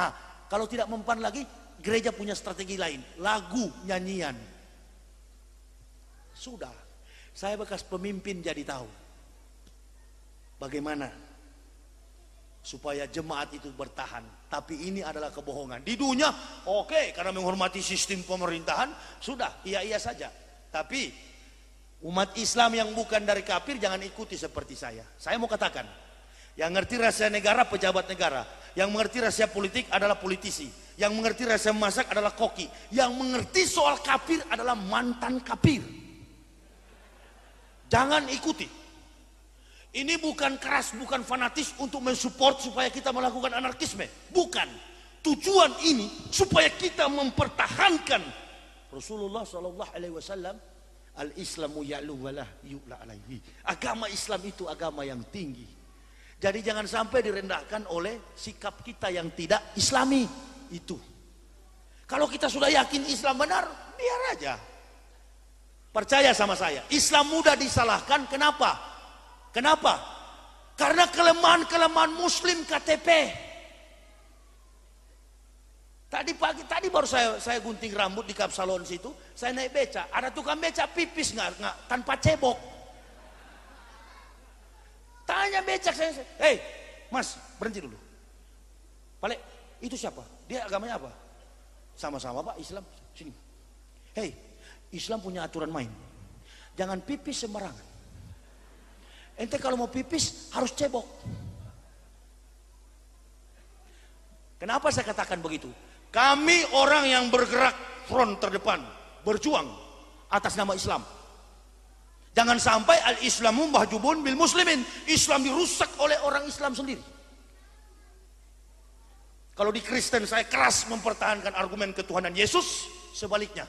Ah, kalau tidak mempan lagi, gereja punya strategi lain, lagu nyanyian. Sudah, saya bekas pemimpin jadi tahu bagaimana supaya jemaat itu bertahan. Tapi ini adalah kebohongan. Di dunia, oke, okay, karena menghormati sistem pemerintahan, sudah, iya-iya saja. Tapi umat Islam yang bukan dari kafir jangan ikuti seperti saya. Saya mau katakan, yang ngerti rasa negara, pejabat negara, yang mengerti rahasia politik adalah politisi. Yang mengerti rahasia masak adalah koki. Yang mengerti soal kafir adalah mantan kafir. Jangan ikuti. Ini bukan keras, bukan fanatis untuk mensupport supaya kita melakukan anarkisme. Bukan. Tujuan ini supaya kita mempertahankan Rasulullah Shallallahu Alaihi Wasallam al Islamu ya'lu walah yu'la alaihi. Agama Islam itu agama yang tinggi jadi jangan sampai direndahkan oleh sikap kita yang tidak islami itu. Kalau kita sudah yakin Islam benar, biar aja. Percaya sama saya, Islam mudah disalahkan kenapa? Kenapa? Karena kelemahan-kelemahan muslim KTP. Tadi pagi tadi baru saya saya gunting rambut di kapsalon situ, saya naik beca, ada tukang beca pipis nggak tanpa cebok. Tanya becak saya, hei mas berhenti dulu. Balik, itu siapa? Dia agamanya apa? Sama-sama pak Islam, sini. Hei, Islam punya aturan main. Jangan pipis sembarangan. Ente kalau mau pipis harus cebok. Kenapa saya katakan begitu? Kami orang yang bergerak front terdepan, berjuang atas nama Islam. Jangan sampai al-islamu mahjubun bil muslimin. Islam dirusak oleh orang Islam sendiri. Kalau di Kristen saya keras mempertahankan argumen ketuhanan Yesus, sebaliknya.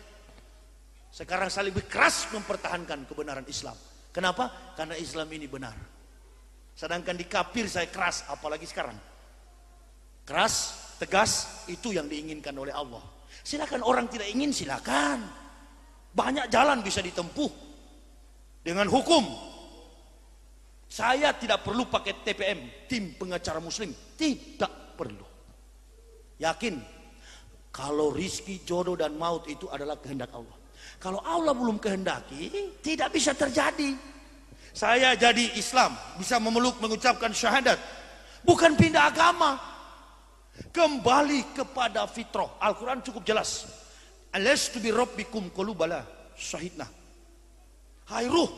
Sekarang saya lebih keras mempertahankan kebenaran Islam. Kenapa? Karena Islam ini benar. Sedangkan di Kapir saya keras, apalagi sekarang. Keras, tegas, itu yang diinginkan oleh Allah. Silakan orang tidak ingin, silakan. Banyak jalan bisa ditempuh, dengan hukum. Saya tidak perlu pakai TPM, tim pengacara muslim, tidak perlu. Yakin kalau rizki, jodoh dan maut itu adalah kehendak Allah. Kalau Allah belum kehendaki, tidak bisa terjadi. Saya jadi Islam, bisa memeluk mengucapkan syahadat, bukan pindah agama. Kembali kepada fitrah. Al-Qur'an cukup jelas. Alastu bi rabbikum qulubala syahidnah. Hai ruh,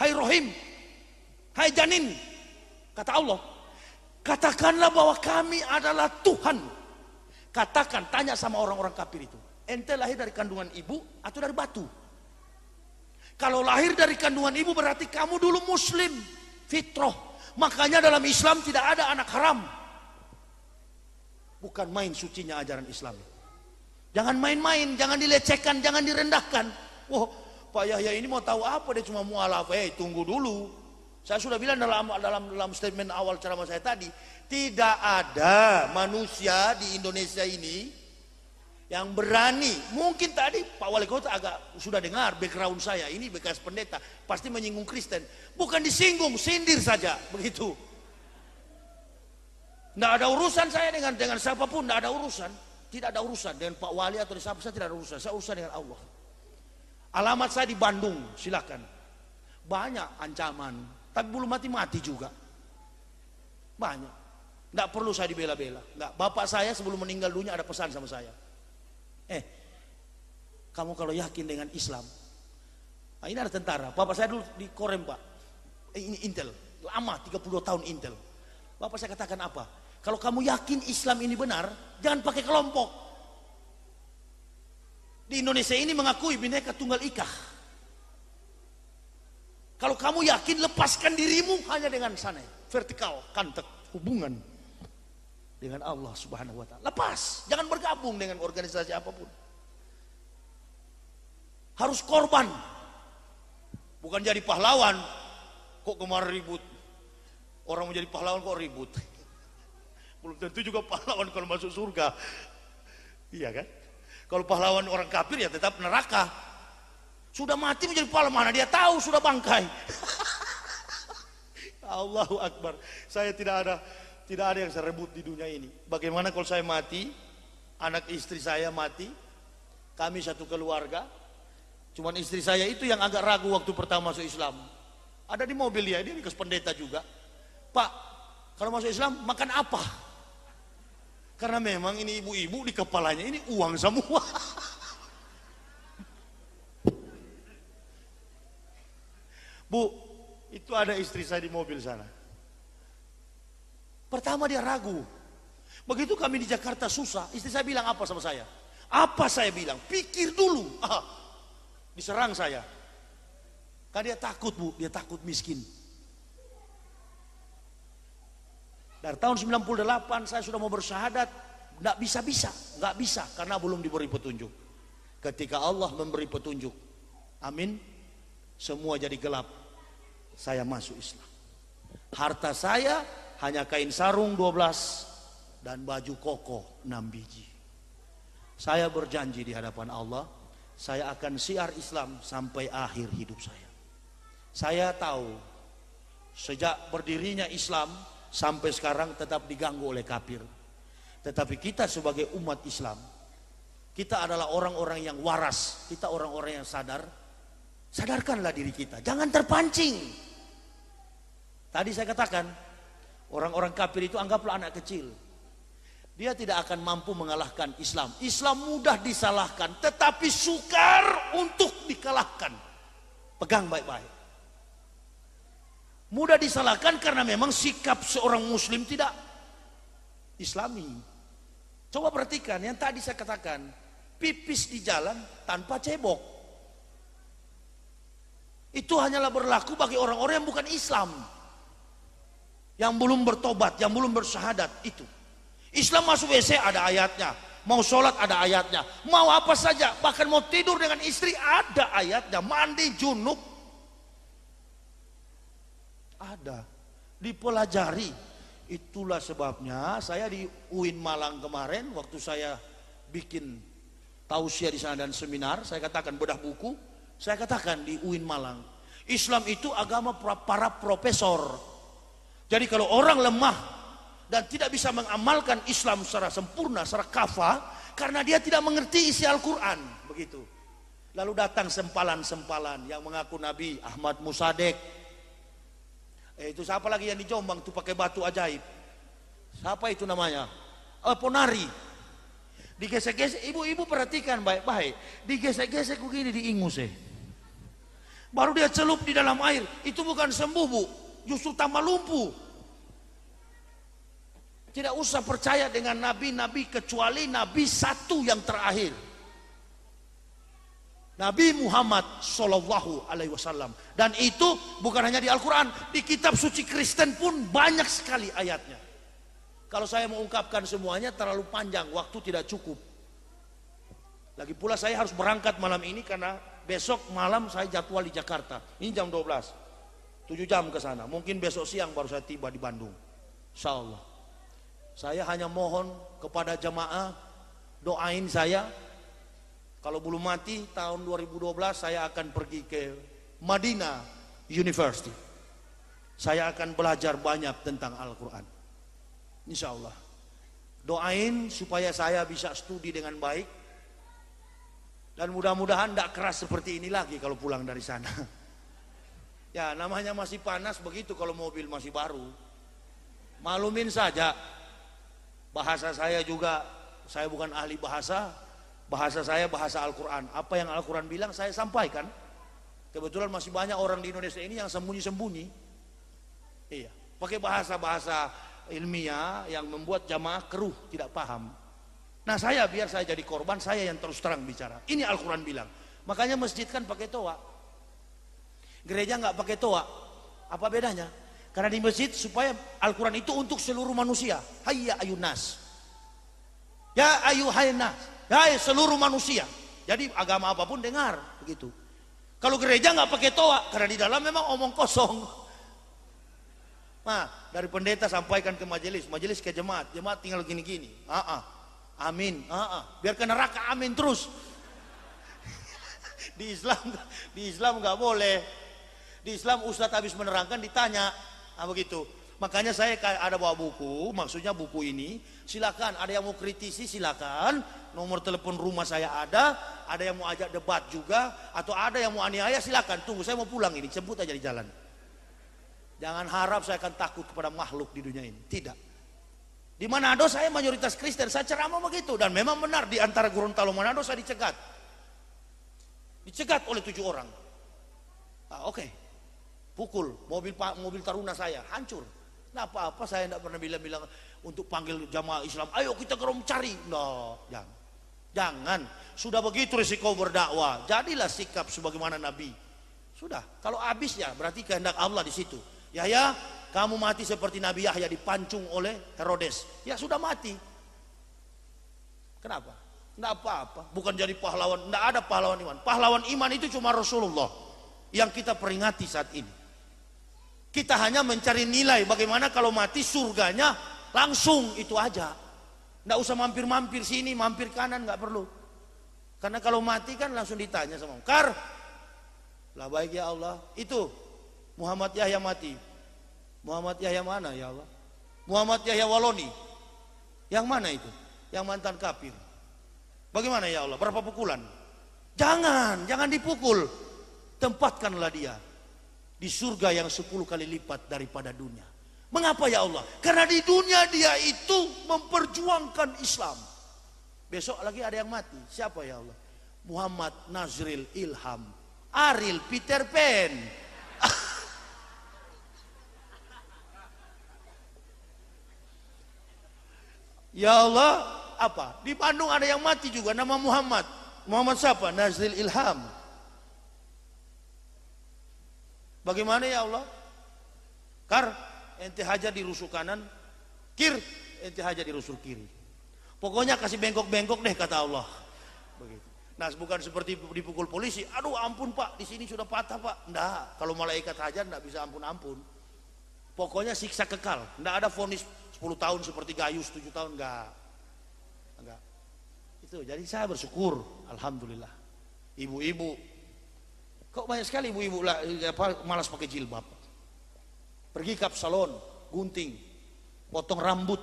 hai rohim, hai janin. Kata Allah, katakanlah bahwa kami adalah Tuhan. Katakan, tanya sama orang-orang kafir itu. Ente lahir dari kandungan ibu atau dari batu? Kalau lahir dari kandungan ibu berarti kamu dulu muslim, fitroh. Makanya dalam Islam tidak ada anak haram. Bukan main sucinya ajaran Islam. Jangan main-main, jangan dilecehkan, jangan direndahkan. Wah, oh, wow Pak Yahya ini mau tahu apa dia cuma mualaf eh tunggu dulu saya sudah bilang dalam dalam dalam statement awal ceramah saya tadi tidak ada manusia di Indonesia ini yang berani mungkin tadi Pak Wali Kota agak sudah dengar background saya ini bekas pendeta pasti menyinggung Kristen bukan disinggung sindir saja begitu tidak ada urusan saya dengan dengan siapapun tidak ada urusan tidak ada urusan dengan Pak Wali atau siapa saya tidak ada urusan saya urusan dengan Allah Alamat saya di Bandung, silakan. Banyak ancaman, tapi belum mati-mati juga. Banyak. Tidak perlu saya dibela-bela. Enggak. Bapak saya sebelum meninggal dunia ada pesan sama saya. Eh, kamu kalau yakin dengan Islam, nah, ini ada tentara. Bapak saya dulu di Korem pak, eh, ini Intel, lama 32 tahun Intel. Bapak saya katakan apa? Kalau kamu yakin Islam ini benar, jangan pakai kelompok di Indonesia ini mengakui bineka tunggal ika. Kalau kamu yakin lepaskan dirimu hanya dengan sana vertikal kantek hubungan dengan Allah Subhanahu wa taala. Lepas, jangan bergabung dengan organisasi apapun. Harus korban. Bukan jadi pahlawan. Kok kemarin ribut? Orang mau jadi pahlawan kok ribut? Belum tentu juga pahlawan kalau masuk surga. Iya kan? Kalau pahlawan orang kafir ya tetap neraka. Sudah mati menjadi pahlawan mana dia tahu sudah bangkai. Allahu Akbar. Saya tidak ada tidak ada yang saya rebut di dunia ini. Bagaimana kalau saya mati, anak istri saya mati, kami satu keluarga. Cuman istri saya itu yang agak ragu waktu pertama masuk Islam. Ada di mobil dia, dia ke pendeta juga. Pak, kalau masuk Islam makan apa? Karena memang ini ibu-ibu di kepalanya ini uang semua. Bu, itu ada istri saya di mobil sana. Pertama dia ragu. Begitu kami di Jakarta susah, istri saya bilang apa sama saya? Apa saya bilang? Pikir dulu. Ah, diserang saya. Karena dia takut bu, dia takut miskin. Dari tahun 98 saya sudah mau bersyahadat, nggak bisa-bisa, nggak bisa karena belum diberi petunjuk. Ketika Allah memberi petunjuk, amin, semua jadi gelap. Saya masuk Islam. Harta saya hanya kain sarung 12 dan baju koko 6 biji. Saya berjanji di hadapan Allah, saya akan siar Islam sampai akhir hidup saya. Saya tahu sejak berdirinya Islam sampai sekarang tetap diganggu oleh kafir. Tetapi kita sebagai umat Islam, kita adalah orang-orang yang waras, kita orang-orang yang sadar. Sadarkanlah diri kita, jangan terpancing. Tadi saya katakan, orang-orang kafir itu anggaplah anak kecil. Dia tidak akan mampu mengalahkan Islam. Islam mudah disalahkan, tetapi sukar untuk dikalahkan. Pegang baik-baik. Mudah disalahkan karena memang sikap seorang muslim tidak islami. Coba perhatikan yang tadi saya katakan, pipis di jalan tanpa cebok. Itu hanyalah berlaku bagi orang-orang yang bukan Islam. Yang belum bertobat, yang belum bersyahadat, itu. Islam masuk WC ada ayatnya, mau sholat ada ayatnya, mau apa saja, bahkan mau tidur dengan istri ada ayatnya, mandi junub ada. Dipelajari. Itulah sebabnya saya di UIN Malang kemarin waktu saya bikin tausiah di sana dan seminar, saya katakan bedah buku, saya katakan di UIN Malang, Islam itu agama para profesor. Jadi kalau orang lemah dan tidak bisa mengamalkan Islam secara sempurna, secara kafa, karena dia tidak mengerti isi Al-Quran, begitu. Lalu datang sempalan-sempalan yang mengaku Nabi Ahmad Musadek, Eh, itu siapa lagi yang di Jombang tuh pakai batu ajaib? Siapa itu namanya? Oh, ponari. Digesek-gesek, ibu-ibu perhatikan baik-baik. Digesek-gesek begini diingus eh. Baru dia celup di dalam air, itu bukan sembuh bu, justru tambah lumpuh. Tidak usah percaya dengan nabi-nabi kecuali nabi satu yang terakhir. Nabi Muhammad Shallallahu Alaihi Wasallam dan itu bukan hanya di Al-Quran di kitab suci Kristen pun banyak sekali ayatnya kalau saya mengungkapkan semuanya terlalu panjang waktu tidak cukup lagi pula saya harus berangkat malam ini karena besok malam saya jadwal di Jakarta ini jam 12 7 jam ke sana mungkin besok siang baru saya tiba di Bandung Insya Allah saya hanya mohon kepada jamaah doain saya kalau belum mati tahun 2012 saya akan pergi ke Madinah University. Saya akan belajar banyak tentang Al-Quran. Insya Allah. Doain supaya saya bisa studi dengan baik. Dan mudah-mudahan tidak keras seperti ini lagi kalau pulang dari sana. Ya namanya masih panas begitu kalau mobil masih baru. Malumin saja. Bahasa saya juga, saya bukan ahli bahasa, Bahasa saya bahasa Al-Quran. Apa yang Al-Quran bilang saya sampaikan. Kebetulan masih banyak orang di Indonesia ini yang sembunyi-sembunyi. Iya. Pakai bahasa-bahasa ilmiah yang membuat jamaah keruh, tidak paham. Nah saya biar saya jadi korban, saya yang terus terang bicara. Ini Al-Quran bilang. Makanya masjid kan pakai toa. Gereja nggak pakai toa. Apa bedanya? Karena di masjid supaya Al-Quran itu untuk seluruh manusia. Hayya ayunas. Ya ayuhainas. Hai seluruh manusia. Jadi agama apapun dengar begitu. Kalau gereja nggak pakai toa karena di dalam memang omong kosong. Nah, dari pendeta sampaikan ke majelis, majelis ke jemaat, jemaat tinggal gini-gini. Ah, ah. Amin. Ah, ah. Biarkan neraka amin terus. di Islam di Islam nggak boleh. Di Islam Ustadz habis menerangkan ditanya, ah begitu. Makanya saya ada bawa buku, maksudnya buku ini. Silakan, ada yang mau kritisi silakan. Nomor telepon rumah saya ada, ada yang mau ajak debat juga, atau ada yang mau aniaya silakan. Tunggu, saya mau pulang ini, jemput aja di jalan. Jangan harap saya akan takut kepada makhluk di dunia ini. Tidak. Di Manado saya mayoritas Kristen, saya ceramah begitu dan memang benar di antara Gorontalo Manado saya dicegat. Dicegat oleh tujuh orang. Ah, Oke, okay. pukul mobil mobil taruna saya hancur Nah apa-apa saya tidak pernah bilang-bilang untuk panggil jamaah Islam, ayo kita ke cari. No, nah, jangan. Jangan. Sudah begitu risiko berdakwah. Jadilah sikap sebagaimana Nabi. Sudah. Kalau habis ya berarti kehendak Allah di situ. Ya ya, kamu mati seperti Nabi Yahya dipancung oleh Herodes. Ya sudah mati. Kenapa? Tidak apa-apa. Bukan jadi pahlawan. Tidak ada pahlawan iman. Pahlawan iman itu cuma Rasulullah. Yang kita peringati saat ini. Kita hanya mencari nilai bagaimana kalau mati surganya langsung itu aja. Nggak usah mampir-mampir sini, mampir kanan nggak perlu. Karena kalau mati kan langsung ditanya sama Kar, lah baik ya Allah. Itu Muhammad Yahya mati. Muhammad Yahya mana ya Allah? Muhammad Yahya Waloni. Yang mana itu? Yang mantan kafir. Bagaimana ya Allah? Berapa pukulan? Jangan, jangan dipukul. Tempatkanlah dia di surga yang sepuluh kali lipat daripada dunia. Mengapa ya Allah? Karena di dunia dia itu memperjuangkan Islam. Besok lagi ada yang mati. Siapa ya Allah? Muhammad Nazril Ilham. Aril Peter Pan. ya Allah, apa? Di Bandung ada yang mati juga nama Muhammad. Muhammad siapa? Nazril Ilham. Bagaimana ya Allah? Kar, ente hajar di rusuk kanan. Kir, ente hajar di rusuk kiri. Pokoknya kasih bengkok-bengkok deh kata Allah. Begitu. Nah, bukan seperti dipukul polisi. Aduh, ampun Pak, di sini sudah patah Pak. Nah, kalau malaikat hajar ndak bisa ampun-ampun. Pokoknya siksa kekal. Ndak ada vonis 10 tahun seperti Gayus 7 tahun enggak. Enggak. Itu jadi saya bersyukur, alhamdulillah. Ibu-ibu Kok banyak sekali ibu-ibu malas pakai jilbab. Pergi ke salon, gunting, potong rambut.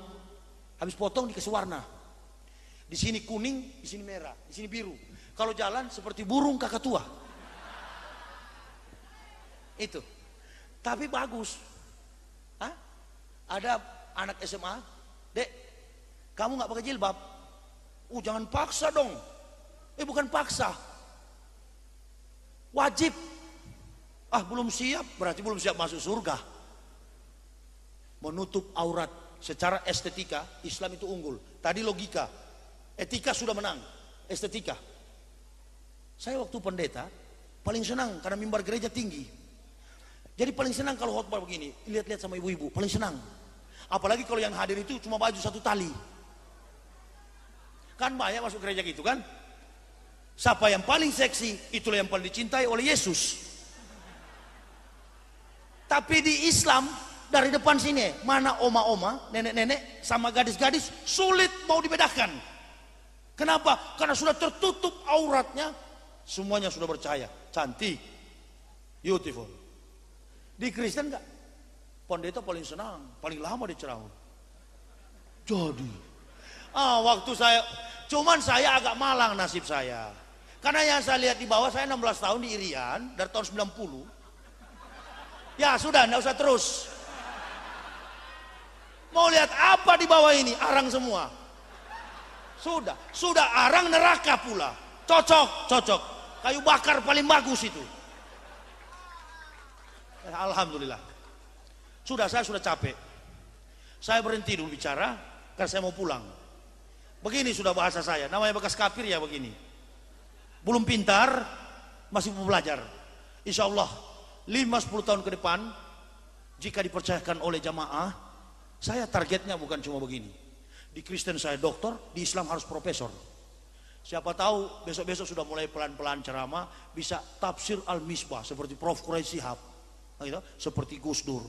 Habis potong dikasih warna. Di sini kuning, di sini merah, di sini biru. Kalau jalan seperti burung kakak tua. Itu. Tapi bagus. Hah? Ada anak SMA, dek, kamu nggak pakai jilbab? Uh, jangan paksa dong. Eh bukan paksa, Wajib. Ah belum siap, berarti belum siap masuk surga. Menutup aurat secara estetika, Islam itu unggul. Tadi logika, etika sudah menang, estetika. Saya waktu pendeta, paling senang karena mimbar gereja tinggi. Jadi paling senang kalau khotbah begini, lihat-lihat sama ibu-ibu, paling senang. Apalagi kalau yang hadir itu cuma baju satu tali. Kan banyak masuk gereja gitu kan? Siapa yang paling seksi, itulah yang paling dicintai oleh Yesus. Tapi di Islam, dari depan sini, mana oma-oma, nenek-nenek, sama gadis-gadis, sulit mau dibedakan. Kenapa? Karena sudah tertutup auratnya, semuanya sudah percaya. Cantik, beautiful. Di Kristen enggak? Pendeta paling senang, paling lama di Cerahun. Jadi, ah, waktu saya, cuman saya agak malang nasib saya. Karena yang saya lihat di bawah saya 16 tahun di Irian dari tahun 90. Ya sudah, nggak usah terus. Mau lihat apa di bawah ini? Arang semua. Sudah, sudah arang neraka pula. Cocok, cocok. Kayu bakar paling bagus itu. Ya, Alhamdulillah. Sudah, saya sudah capek. Saya berhenti dulu bicara, karena saya mau pulang. Begini sudah bahasa saya. Namanya bekas kafir ya begini belum pintar, masih belajar. Insya Allah 5-10 tahun ke depan, jika dipercayakan oleh jamaah, saya targetnya bukan cuma begini. Di Kristen saya dokter, di Islam harus profesor. Siapa tahu besok-besok sudah mulai pelan-pelan ceramah bisa tafsir al-misbah seperti Prof. Quraish Sihab, nah, gitu, seperti Gus Dur.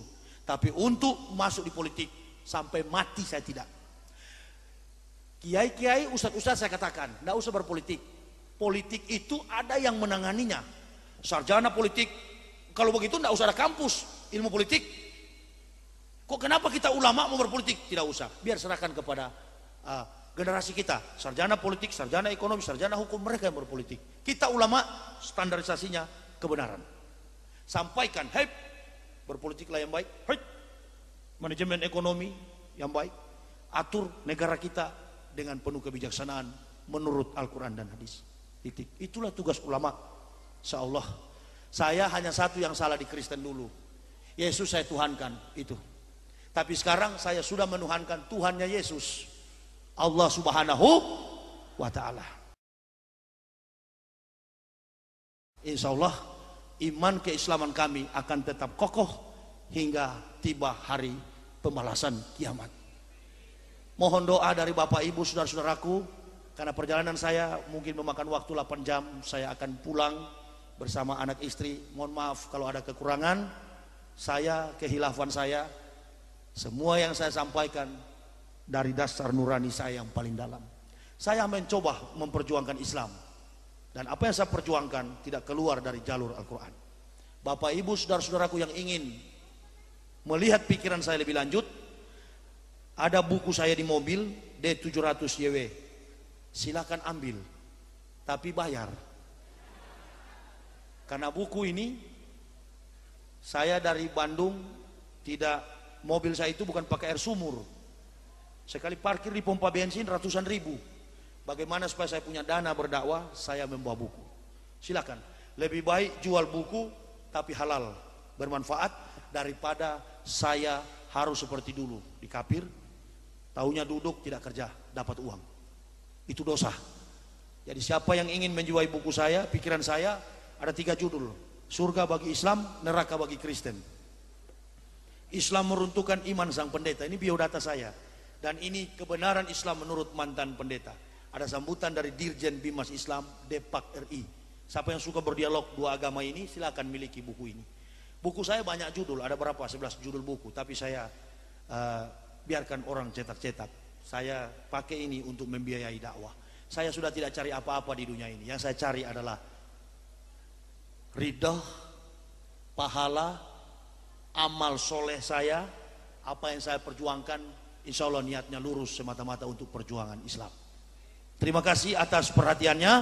Tapi untuk masuk di politik sampai mati saya tidak. Kiai-kiai, ustadz-ustadz saya katakan, tidak usah berpolitik politik itu ada yang menanganinya. Sarjana politik, kalau begitu tidak usah ada kampus ilmu politik. Kok kenapa kita ulama mau berpolitik? Tidak usah, biar serahkan kepada uh, generasi kita. Sarjana politik, sarjana ekonomi, sarjana hukum mereka yang berpolitik. Kita ulama standarisasinya kebenaran. Sampaikan, hei berpolitiklah yang baik, hei manajemen ekonomi yang baik, atur negara kita dengan penuh kebijaksanaan menurut Al-Quran dan hadis. Titik. Itulah tugas ulama. Seolah saya hanya satu yang salah di Kristen dulu. Yesus saya tuhankan itu. Tapi sekarang saya sudah menuhankan Tuhannya Yesus. Allah Subhanahu wa taala. Insya Allah iman keislaman kami akan tetap kokoh hingga tiba hari pembalasan kiamat. Mohon doa dari Bapak Ibu saudara-saudaraku karena perjalanan saya mungkin memakan waktu 8 jam, saya akan pulang bersama anak istri. Mohon maaf kalau ada kekurangan, saya kehilafan saya, semua yang saya sampaikan dari dasar nurani saya yang paling dalam. Saya mencoba memperjuangkan Islam. Dan apa yang saya perjuangkan tidak keluar dari jalur Al-Quran. Bapak, Ibu, Saudara-saudaraku yang ingin melihat pikiran saya lebih lanjut, ada buku saya di mobil D700 YW silahkan ambil tapi bayar karena buku ini saya dari Bandung tidak mobil saya itu bukan pakai air sumur sekali parkir di pompa bensin ratusan ribu bagaimana supaya saya punya dana berdakwah saya membawa buku silakan lebih baik jual buku tapi halal bermanfaat daripada saya harus seperti dulu di kafir tahunya duduk tidak kerja dapat uang itu dosa. Jadi siapa yang ingin menjual buku saya, pikiran saya, ada tiga judul. Surga bagi Islam, neraka bagi Kristen. Islam meruntuhkan iman sang pendeta. Ini biodata saya. Dan ini kebenaran Islam menurut mantan pendeta. Ada sambutan dari Dirjen Bimas Islam, Depak RI. Siapa yang suka berdialog dua agama ini, silakan miliki buku ini. Buku saya banyak judul, ada berapa? 11 judul buku. Tapi saya uh, biarkan orang cetak-cetak. Saya pakai ini untuk membiayai dakwah. Saya sudah tidak cari apa-apa di dunia ini. Yang saya cari adalah ridho, pahala, amal soleh saya, apa yang saya perjuangkan, insya Allah niatnya lurus semata-mata untuk perjuangan Islam. Terima kasih atas perhatiannya.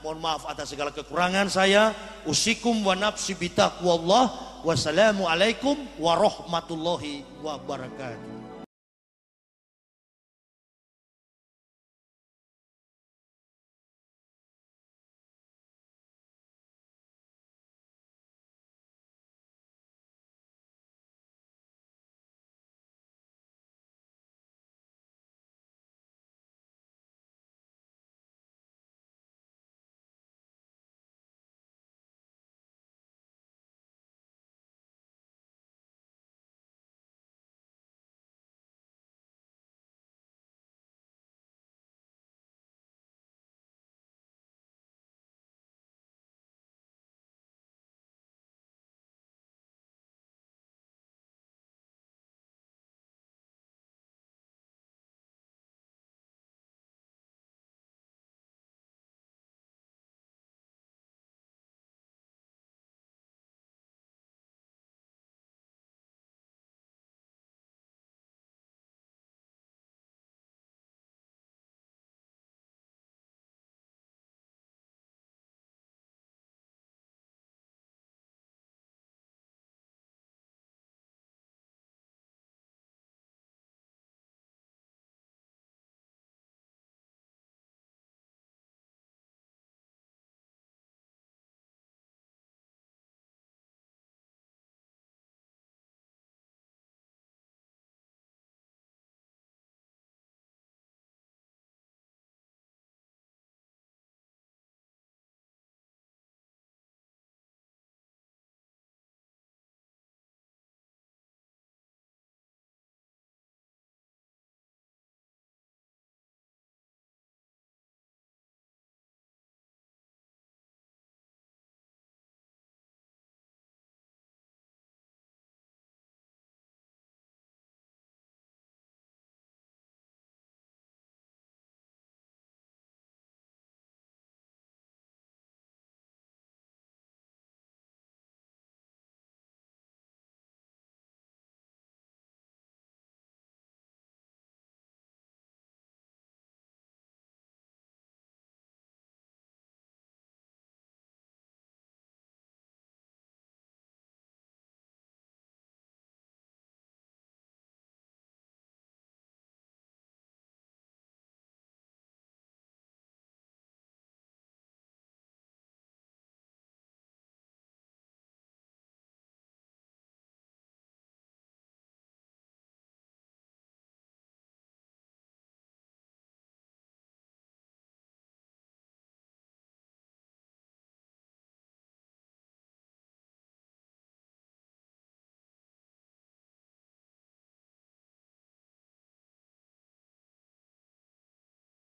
Mohon maaf atas segala kekurangan saya. Usikum wa nafsi bitaqwallah. Wassalamualaikum warahmatullahi wabarakatuh.